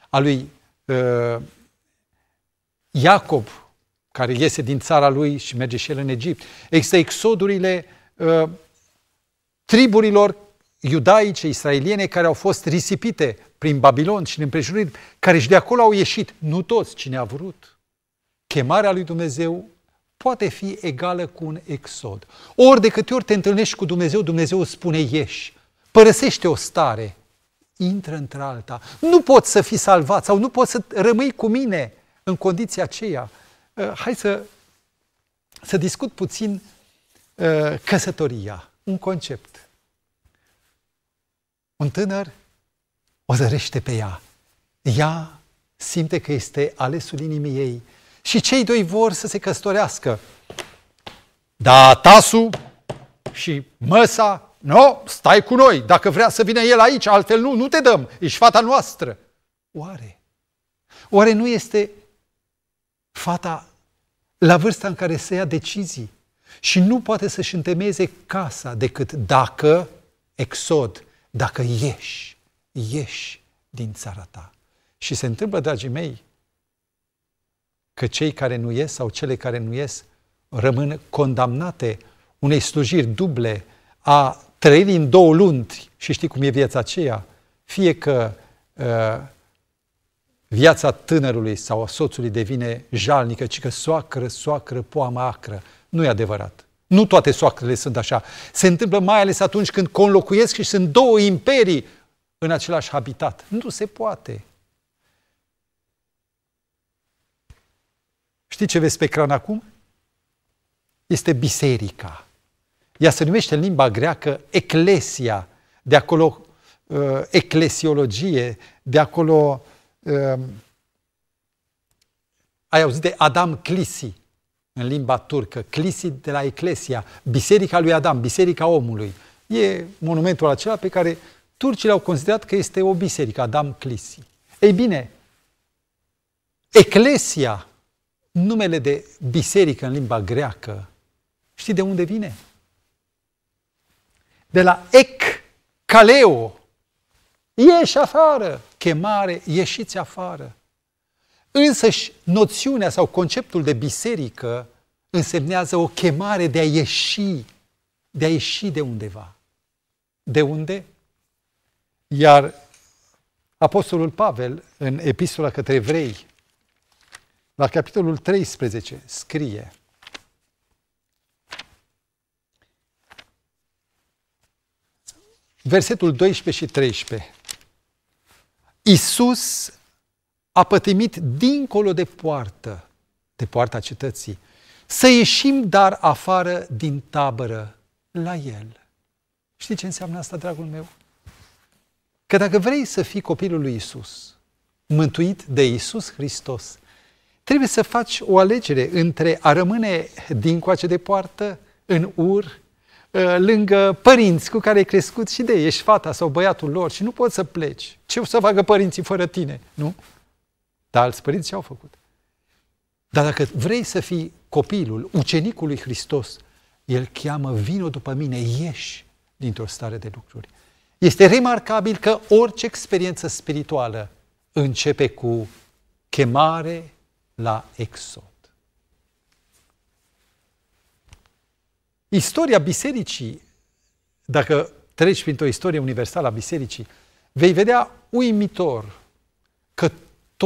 A: a lui uh, Iacob, care iese din țara lui și merge și el în Egipt. Există exodurile uh, triburilor iudaice, israeliene, care au fost risipite prin Babilon și în împrejuriri, care și de acolo au ieșit, nu toți, cine a vrut. Chemarea lui Dumnezeu poate fi egală cu un exod. Ori de câte ori te întâlnești cu Dumnezeu, Dumnezeu spune ieși, părăsește o stare, intră într-alta. Nu poți să fii salvat sau nu poți să rămâi cu mine în condiția aceea. Uh, hai să, să discut puțin uh, căsătoria, un concept un tânăr o zărește pe ea. Ea simte că este alesul inimii ei și cei doi vor să se căsătorească. Da, Tasu și Măsa, nu, stai cu noi, dacă vrea să vină el aici, altfel nu, nu te dăm, ești fata noastră. Oare? Oare nu este fata la vârsta în care se ia decizii și nu poate să-și întemeieze casa decât dacă, exod, dacă ieși, ieși din țara ta. Și se întâmplă, dragii mei, că cei care nu ies sau cele care nu ies rămân condamnate unei slujiri duble, a trăi din două luni. și știi cum e viața aceea, fie că uh, viața tânărului sau a soțului devine jalnică, ci că soacră, soacră, poamă acră. Nu e adevărat. Nu toate soacrele sunt așa. Se întâmplă mai ales atunci când conlocuiesc și sunt două imperii în același habitat. Nu se poate. Știi ce vezi pe ecran acum? Este biserica. Ea se numește în limba greacă eclesia, de acolo uh, eclesiologie, de acolo uh, ai auzit de Adam Clisi, în limba turcă, clisit de la Eclesia, biserica lui Adam, biserica omului. E monumentul acela pe care turcii l-au considerat că este o biserică, Adam Clisi. Ei bine, Eclesia, numele de biserică în limba greacă, știi de unde vine? De la ec, caleo, ieși afară, chemare, ieșiți afară însăși noțiunea sau conceptul de biserică însemnează o chemare de a ieși, de a ieși de undeva. De unde? Iar Apostolul Pavel, în epistola către evrei, la capitolul 13, scrie versetul 12 și 13. Iisus a pătimit dincolo de poartă, de poarta cetății, să ieșim dar afară din tabără la el. Știi ce înseamnă asta, dragul meu? Că dacă vrei să fii copilul lui Isus, mântuit de Isus Hristos, trebuie să faci o alegere între a rămâne din coace de poartă, în ur, ă, lângă părinți cu care ai crescut și de ești fata sau băiatul lor și nu poți să pleci. Ce o să facă părinții fără tine, nu? Dar alți părinți ce au făcut? Dar dacă vrei să fii copilul, ucenicul lui Hristos, el cheamă, vino după mine, ieși dintr-o stare de lucruri. Este remarcabil că orice experiență spirituală începe cu chemare la exod. Istoria bisericii, dacă treci printr-o istorie universală a bisericii, vei vedea uimitor că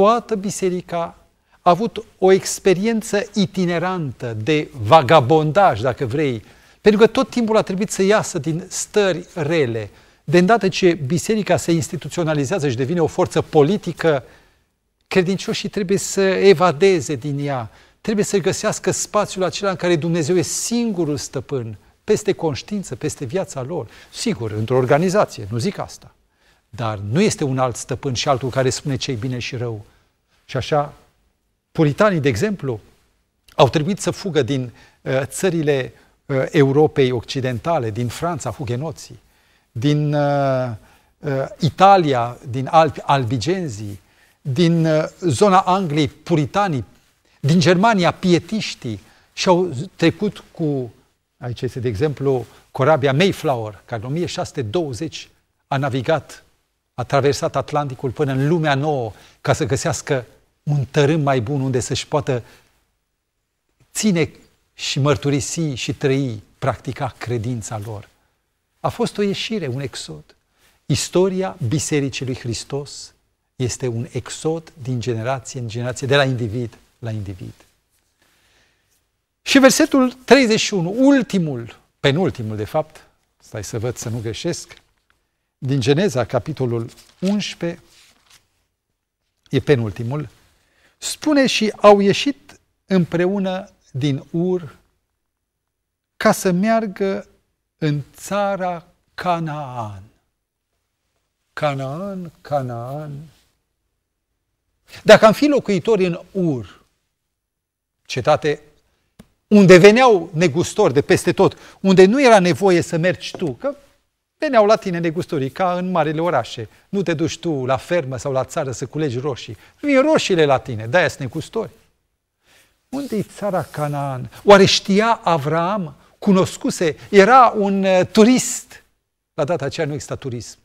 A: toată biserica a avut o experiență itinerantă de vagabondaj, dacă vrei, pentru că tot timpul a trebuit să iasă din stări rele. De îndată ce biserica se instituționalizează și devine o forță politică, credincioșii trebuie să evadeze din ea, trebuie să găsească spațiul acela în care Dumnezeu e singurul stăpân, peste conștiință, peste viața lor. Sigur, într-o organizație, nu zic asta. Dar nu este un alt stăpân și altul care spune ce bine și rău. Și așa, puritanii, de exemplu, au trebuit să fugă din uh, țările uh, Europei Occidentale, din Franța, hugenoții, din uh, uh, Italia, din Alpi, albigenzii, din uh, zona Angliei, puritanii, din Germania, pietiștii, și au trecut cu, aici este de exemplu, corabia Mayflower, care în 1620 a navigat a traversat Atlanticul până în lumea nouă ca să găsească un tărâm mai bun unde să-și poată ține și mărturisi și trăi, practica credința lor. A fost o ieșire, un exod. Istoria Bisericii lui Hristos este un exod din generație în generație, de la individ la individ. Și versetul 31, ultimul, penultimul de fapt, stai să văd să nu greșesc, din Geneza, capitolul 11, e penultimul, spune și au ieșit împreună din Ur ca să meargă în țara Canaan. Canaan, Canaan. Dacă am fi locuitori în Ur, cetate unde veneau negustori de peste tot, unde nu era nevoie să mergi tu, că Veneau la tine negustorii, ca în marile orașe. Nu te duci tu la fermă sau la țară să culegi roșii. Vin roșiile la tine, de-aia sunt negustori. Unde e țara Canaan? Oare știa Avram? Cunoscuse? Era un uh, turist. La data aceea nu exista turism.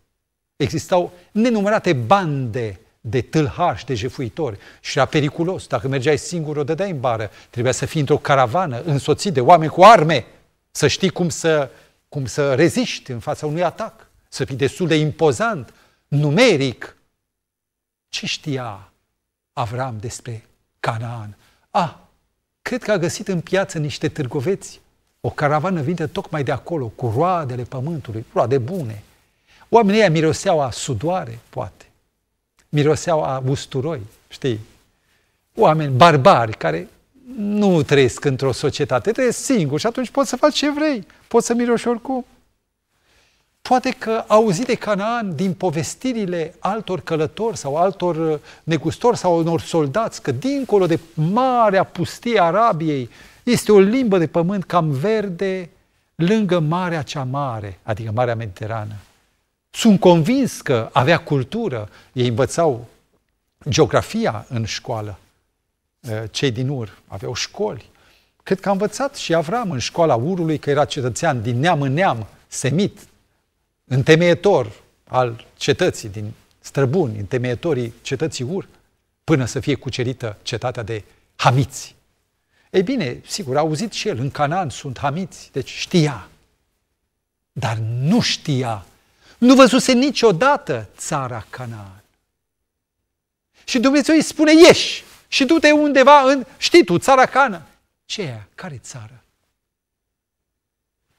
A: Existau nenumărate bande de tâlhași, de jefuitori și era periculos. Dacă mergeai singur, o dădeai în bară. Trebuia să fii într-o caravană, însoțit de oameni cu arme, să știi cum să cum să reziști în fața unui atac, să fii destul de impozant, numeric. Ce știa Avram despre Canaan? Ah, cred că a găsit în piață niște târgoveți. O caravană vine tocmai de acolo, cu roadele pământului, roade bune. Oamenii aia miroseau a sudoare, poate. Miroseau a usturoi, știi? Oameni barbari care nu trăiesc într-o societate, trăiesc singur și atunci poți să faci ce vrei, poți să miroși oricum. Poate că auzi de Canaan din povestirile altor călători sau altor uh, negustori sau unor soldați, că dincolo de marea pustie Arabiei este o limbă de pământ cam verde lângă Marea cea Mare, adică Marea Mediterană. Sunt convins că avea cultură, ei învățau geografia în școală, Eh, cei din Ur, aveau școli. Cred că a învățat și Avram în școala Urului, că era cetățean din neam în neam, semit, întemeietor al cetății din străbuni, întemeietorii cetății Ur, până să fie cucerită cetatea de hamiți. Ei bine, sigur, a auzit și el, în Canaan sunt hamiți, deci știa. Dar nu știa. Nu văzuse niciodată țara Canaan. Și Dumnezeu îi spune, ieși! și du-te undeva în, știi tu, țara Cana. Ce e Care țară?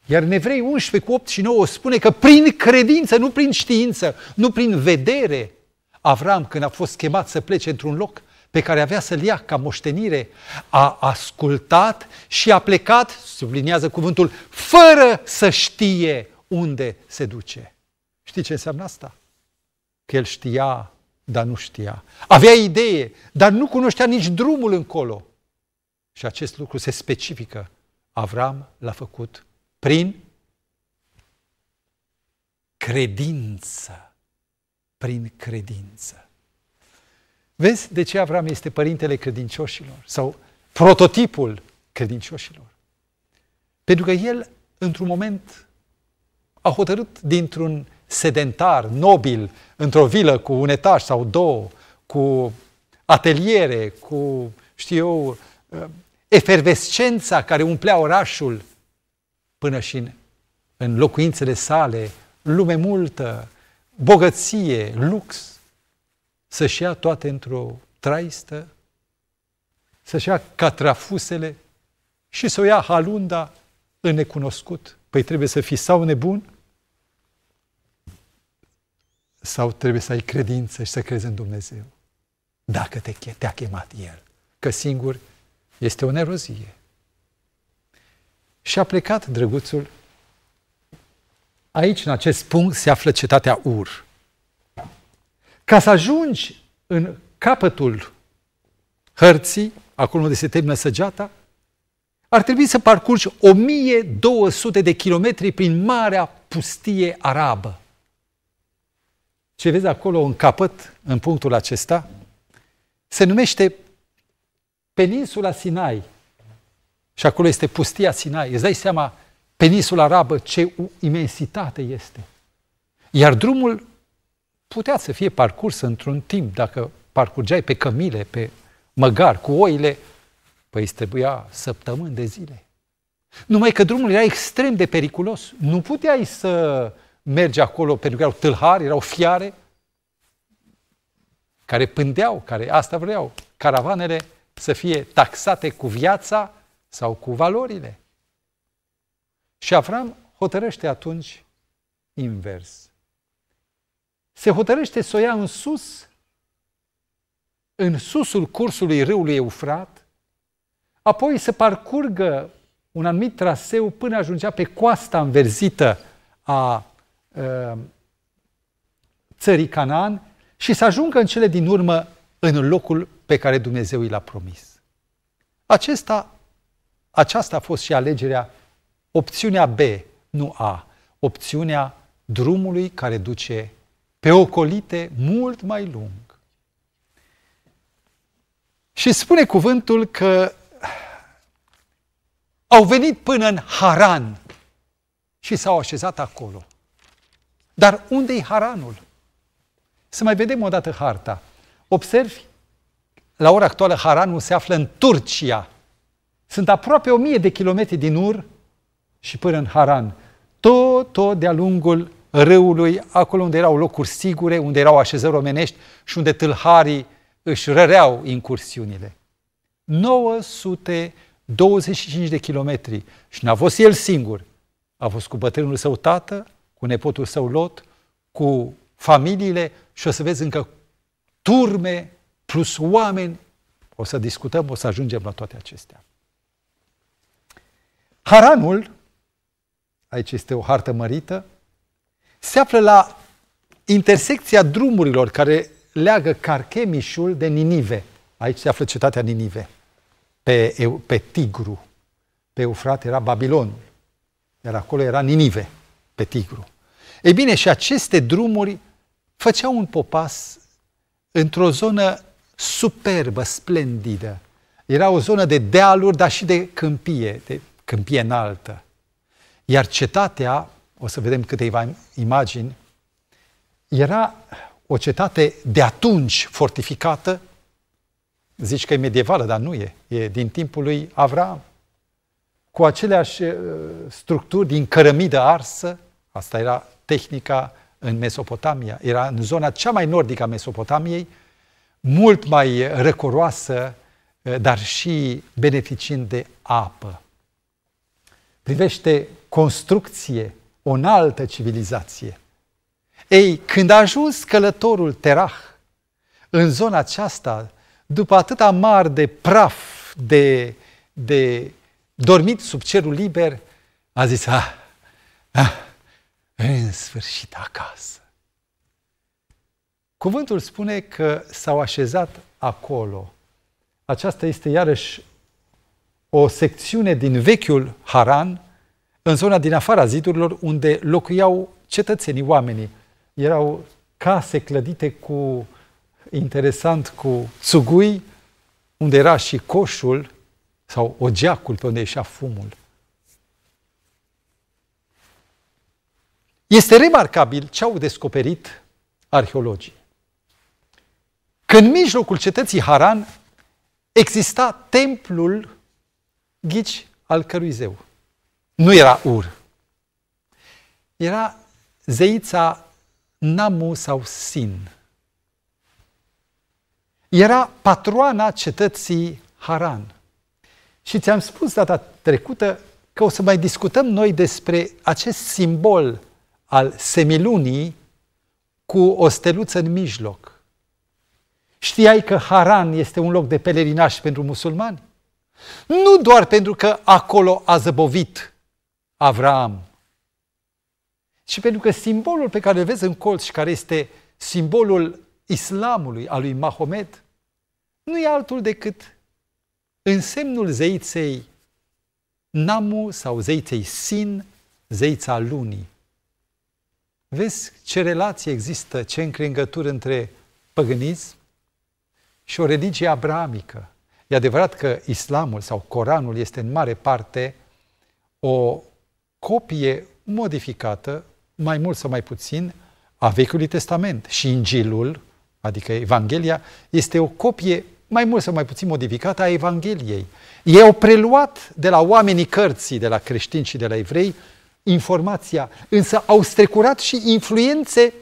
A: Iar în Evrei 11 cu 8 și 9 spune că prin credință, nu prin știință, nu prin vedere, Avram, când a fost chemat să plece într-un loc pe care avea să-l ia ca moștenire, a ascultat și a plecat, subliniază cuvântul, fără să știe unde se duce. Știi ce înseamnă asta? Că el știa dar nu știa. Avea idee, dar nu cunoștea nici drumul încolo. Și acest lucru se specifică. Avram l-a făcut prin credință. Prin credință. Vezi de ce Avram este părintele credincioșilor sau prototipul credincioșilor? Pentru că el, într-un moment, a hotărât dintr-un sedentar, nobil, într-o vilă cu un etaj sau două, cu ateliere, cu, știu eu, uh, efervescența care umplea orașul, până și în, în locuințele sale, lume multă, bogăție, lux, să-și ia toate într-o traistă, să-și ia catrafusele și să o ia halunda în necunoscut. Păi trebuie să fii sau nebun, sau trebuie să ai credință și să crezi în Dumnezeu? Dacă te, te-a chemat El. Că singur este o nerozie. Și a plecat drăguțul. Aici, în acest punct, se află cetatea Ur. Ca să ajungi în capătul hărții, acolo unde se termină săgeata, ar trebui să parcurgi 1200 de kilometri prin marea pustie arabă ce vezi acolo în capăt, în punctul acesta, se numește Peninsula Sinai. Și acolo este pustia Sinai. Îți dai seama, peninsula arabă, ce imensitate este. Iar drumul putea să fie parcurs într-un timp, dacă parcurgeai pe cămile, pe măgar, cu oile, păi îți trebuia săptămâni de zile. Numai că drumul era extrem de periculos. Nu puteai să merge acolo pentru că erau tâlhari, erau fiare, care pândeau, care asta vreau, caravanele să fie taxate cu viața sau cu valorile. Și Avram hotărăște atunci invers. Se hotărăște să o ia în sus, în susul cursului râului Eufrat, apoi să parcurgă un anumit traseu până ajungea pe coasta înverzită a Uh, țării Canaan și să ajungă în cele din urmă în locul pe care Dumnezeu i l-a promis. Acesta, aceasta a fost și alegerea, opțiunea B, nu A, opțiunea drumului care duce pe ocolite mult mai lung. Și spune cuvântul că au venit până în Haran și s-au așezat acolo. Dar unde e Haranul? Să mai vedem o dată harta. Observi, la ora actuală Haranul se află în Turcia. Sunt aproape o mie de kilometri din Ur și până în Haran. Tot, tot de-a lungul râului, acolo unde erau locuri sigure, unde erau așezări omenești și unde tâlharii își răreau incursiunile. 925 de kilometri și n-a fost el singur, a fost cu bătrânul său tată, cu nepotul său Lot, cu familiile și o să vezi încă turme plus oameni. O să discutăm, o să ajungem la toate acestea. Haranul, aici este o hartă mărită, se află la intersecția drumurilor care leagă Carchemișul de Ninive. Aici se află cetatea Ninive. Pe, pe Tigru, pe Eufrat era Babilonul, iar acolo era Ninive, pe Tigru. Ei bine, și aceste drumuri făceau un popas într-o zonă superbă, splendidă. Era o zonă de dealuri, dar și de câmpie, de câmpie înaltă. Iar cetatea, o să vedem câteva imagini, era o cetate de atunci fortificată, zici că e medievală, dar nu e, e din timpul lui Avram, cu aceleași uh, structuri din cărămidă arsă, Asta era tehnica în Mesopotamia. Era în zona cea mai nordică a Mesopotamiei, mult mai răcoroasă, eh, dar și beneficiind de apă. Privește construcție, o înaltă civilizație. Ei, când a ajuns călătorul Terah în zona aceasta, după atâta mar de praf, de, de dormit sub cerul liber, a zis, ah, ah, în sfârșit acasă. Cuvântul spune că s-au așezat acolo. Aceasta este iarăși o secțiune din vechiul Haran, în zona din afara zidurilor, unde locuiau cetățenii, oamenii. Erau case clădite cu, interesant, cu țugui, unde era și coșul sau ogeacul pe unde ieșea fumul. Este remarcabil ce au descoperit arheologii. Că în mijlocul cetății Haran exista templul ghici al cărui zeu. Nu era Ur. Era zeița Namu sau Sin. Era patroana cetății Haran. Și ți-am spus data trecută că o să mai discutăm noi despre acest simbol al semilunii cu o steluță în mijloc. Știai că Haran este un loc de pelerinaj pentru musulmani? Nu doar pentru că acolo a zăbovit Avram, ci pentru că simbolul pe care îl vezi în colț și care este simbolul islamului, al lui Mahomet, nu e altul decât însemnul zeiței Namu sau zeiței Sin, zeița lunii. Vezi ce relație există, ce încrengături între păgânism și o religie abrahamică. E adevărat că islamul sau Coranul este în mare parte o copie modificată, mai mult sau mai puțin, a Vechiului Testament. Și Ingilul, adică Evanghelia, este o copie mai mult sau mai puțin modificată a Evangheliei. Ei au preluat de la oamenii cărții, de la creștini și de la evrei, informația, însă au strecurat și influențe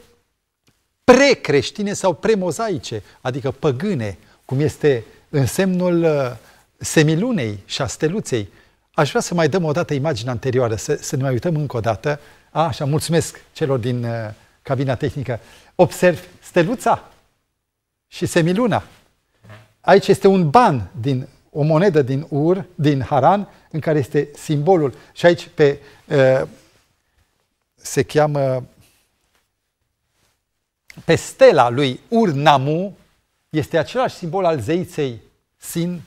A: precreștine sau premozaice, adică păgâne, cum este semnul uh, semilunei și a steluței. Aș vrea să mai dăm o dată imaginea anterioară, să, să ne mai uităm încă o dată. A, așa, mulțumesc celor din uh, cabina tehnică. Observ steluța și semiluna. Aici este un ban din o monedă din Ur, din Haran, în care este simbolul. Și aici pe, se cheamă pe stela lui Urnamu, este același simbol al zeiței Sin,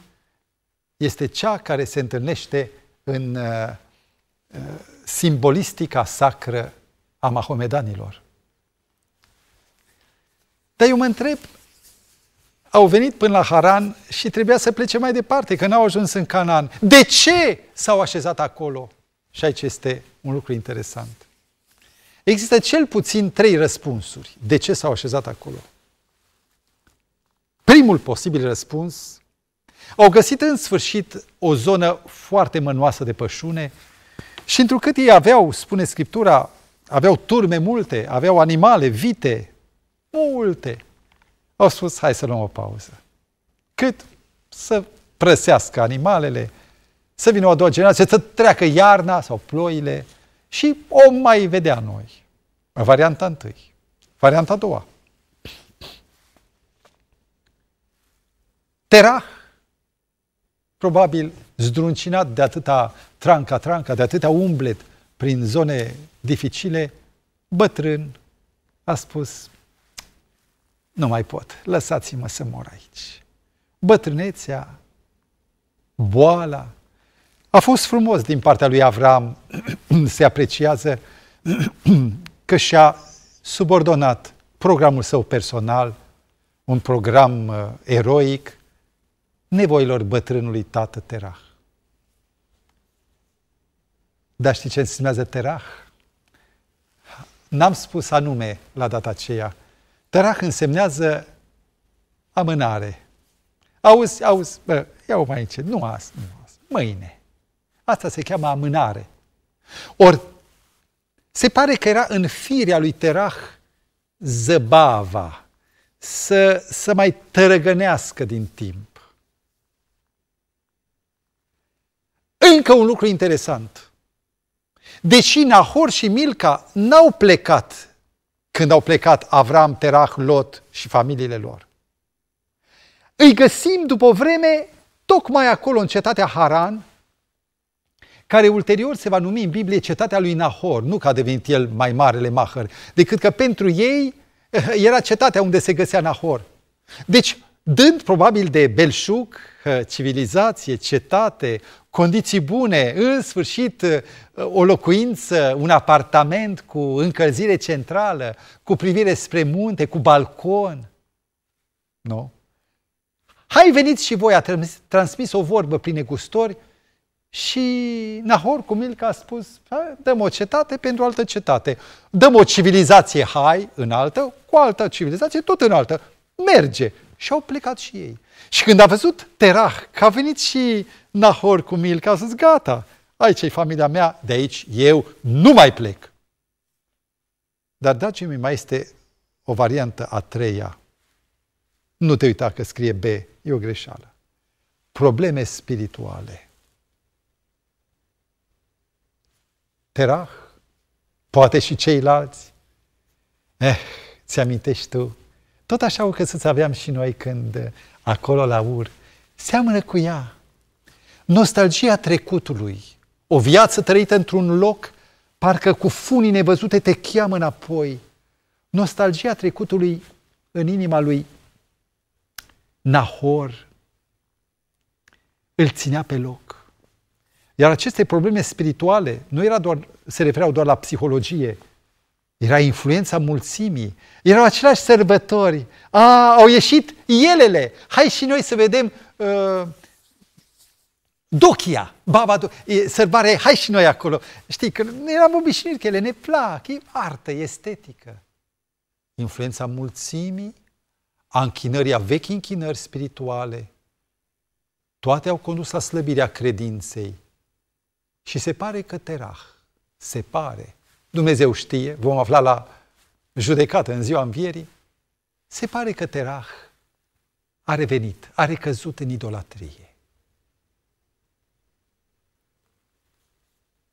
A: este cea care se întâlnește în simbolistica sacră a mahomedanilor. Dar eu mă întreb au venit până la Haran și trebuia să plece mai departe, că n-au ajuns în Canaan. De ce s-au așezat acolo? Și aici este un lucru interesant. Există cel puțin trei răspunsuri. De ce s-au așezat acolo? Primul posibil răspuns, au găsit în sfârșit o zonă foarte mănoasă de pășune și întrucât ei aveau, spune Scriptura, aveau turme multe, aveau animale, vite, multe, au spus, hai să luăm o pauză. Cât să prăsească animalele, să vină o a doua generație, să treacă iarna sau ploile și o mai vedea noi. varianta întâi. Varianta a doua. Terah, probabil zdruncinat de atâta tranca-tranca, de atâta umblet prin zone dificile, bătrân, a spus, nu mai pot, lăsați-mă să mor aici. Bătrânețea, boala, a fost frumos din partea lui Avram, se apreciază că și-a subordonat programul său personal, un program uh, eroic, nevoilor bătrânului tată Terah. Dar știi ce înseamnă Terah? N-am spus anume la data aceea, Tărah însemnează amânare. Auzi, auzi, bă, iau mai încet, nu azi, nu azi, mâine. Asta se cheamă amânare. Ori se pare că era în firea lui Terah zăbava, să, să mai tărăgănească din timp. Încă un lucru interesant. Deși Nahor și Milca n-au plecat când au plecat Avram, Terah, Lot și familiile lor. Îi găsim după vreme tocmai acolo în cetatea Haran, care ulterior se va numi în Biblie cetatea lui Nahor, nu că a devenit el mai marele Mahăr, decât că pentru ei eh, era cetatea unde se găsea Nahor. Deci, dând probabil de belșug, civilizație, cetate, condiții bune, în sfârșit uh, o locuință, un apartament cu încălzire centrală, cu privire spre munte, cu balcon. Nu? Hai veniți și voi, a transmis o vorbă prin negustori și Nahor cu Milca a spus, dăm o cetate pentru altă cetate. Dăm o civilizație, hai, în altă, cu altă civilizație, tot în altă. Merge. Și au plecat și ei. Și când a văzut Terah că a venit și Nahor cu Milca, a zis, gata, aici e familia mea, de aici eu nu mai plec. Dar, dragii mei, mai este o variantă a treia. Nu te uita că scrie B, e o greșeală. Probleme spirituale. Terah, poate și ceilalți. Eh, ți-amintești tu? Tot așa o să aveam și noi când acolo la ur, seamănă cu ea. Nostalgia trecutului, o viață trăită într-un loc, parcă cu funii nevăzute te cheamă înapoi. Nostalgia trecutului în inima lui Nahor îl ținea pe loc. Iar aceste probleme spirituale nu era doar, se refereau doar la psihologie, era influența mulțimii, erau aceleași sărbători. A, au ieșit elele, hai și noi să vedem uh, Dochia, baba, do e, sărbare, hai și noi acolo. Știi că ne eram obișnuit că ele ne plac, e artă, e estetică. Influența mulțimii, a închinării, a vechi închinări spirituale, toate au condus la slăbirea credinței. Și se pare că Terah, se pare Dumnezeu știe, vom afla la judecată în ziua învierii, se pare că Terah a revenit, a recăzut în idolatrie.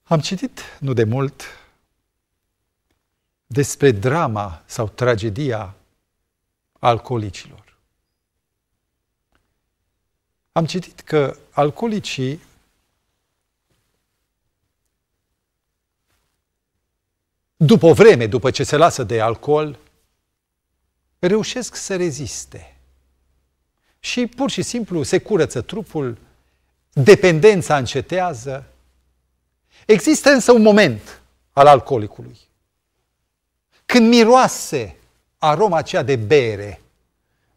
A: Am citit nu de mult despre drama sau tragedia alcoolicilor. Am citit că alcoolicii după o vreme, după ce se lasă de alcool, reușesc să reziste. Și pur și simplu se curăță trupul, dependența încetează. Există însă un moment al alcoolicului. Când miroase aroma aceea de bere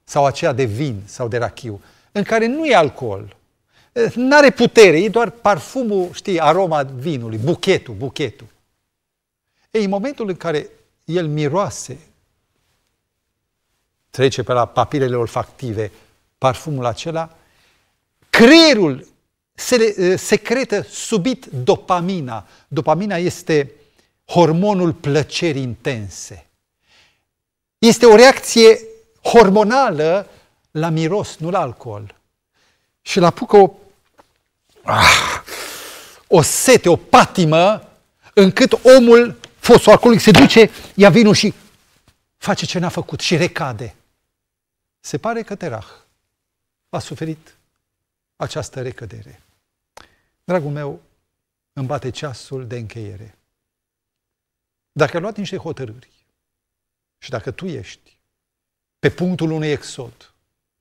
A: sau aceea de vin sau de rachiu, în care nu e alcool, nu are putere, e doar parfumul, știi, aroma vinului, buchetul, buchetul. Ei, în momentul în care el miroase, trece pe la papilele olfactive parfumul acela, creierul se eh, secretă subit dopamina. Dopamina este hormonul plăcerii intense. Este o reacție hormonală la miros, nu la alcool. Și la apucă o, ah, o sete, o patimă, încât omul fostul alcoolic se duce, ia vinul și face ce n-a făcut și recade. Se pare că Terah a suferit această recădere. Dragul meu, îmi bate ceasul de încheiere. Dacă ai luat niște hotărâri și dacă tu ești pe punctul unui exod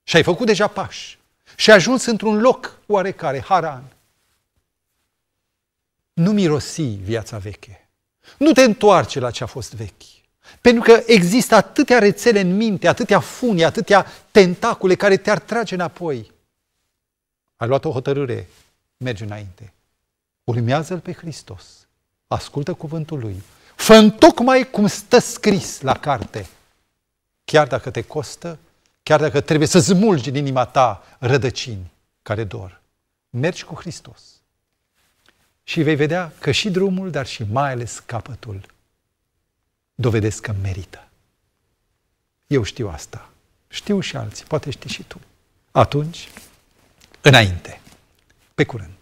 A: și ai făcut deja pași și ai ajuns într-un loc oarecare, Haran, nu mirosi viața veche. Nu te întoarce la ce a fost vechi. Pentru că există atâtea rețele în minte, atâtea funii, atâtea tentacule care te-ar trage înapoi. Ai luat o hotărâre, mergi înainte. Urmează-L pe Hristos. Ascultă cuvântul Lui. fă tocmai cum stă scris la carte. Chiar dacă te costă, chiar dacă trebuie să smulgi din inima ta rădăcini care dor. Mergi cu Hristos și vei vedea că și drumul, dar și mai ales capătul dovedesc că merită. Eu știu asta. Știu și alții, poate știi și tu. Atunci, înainte. Pe curând.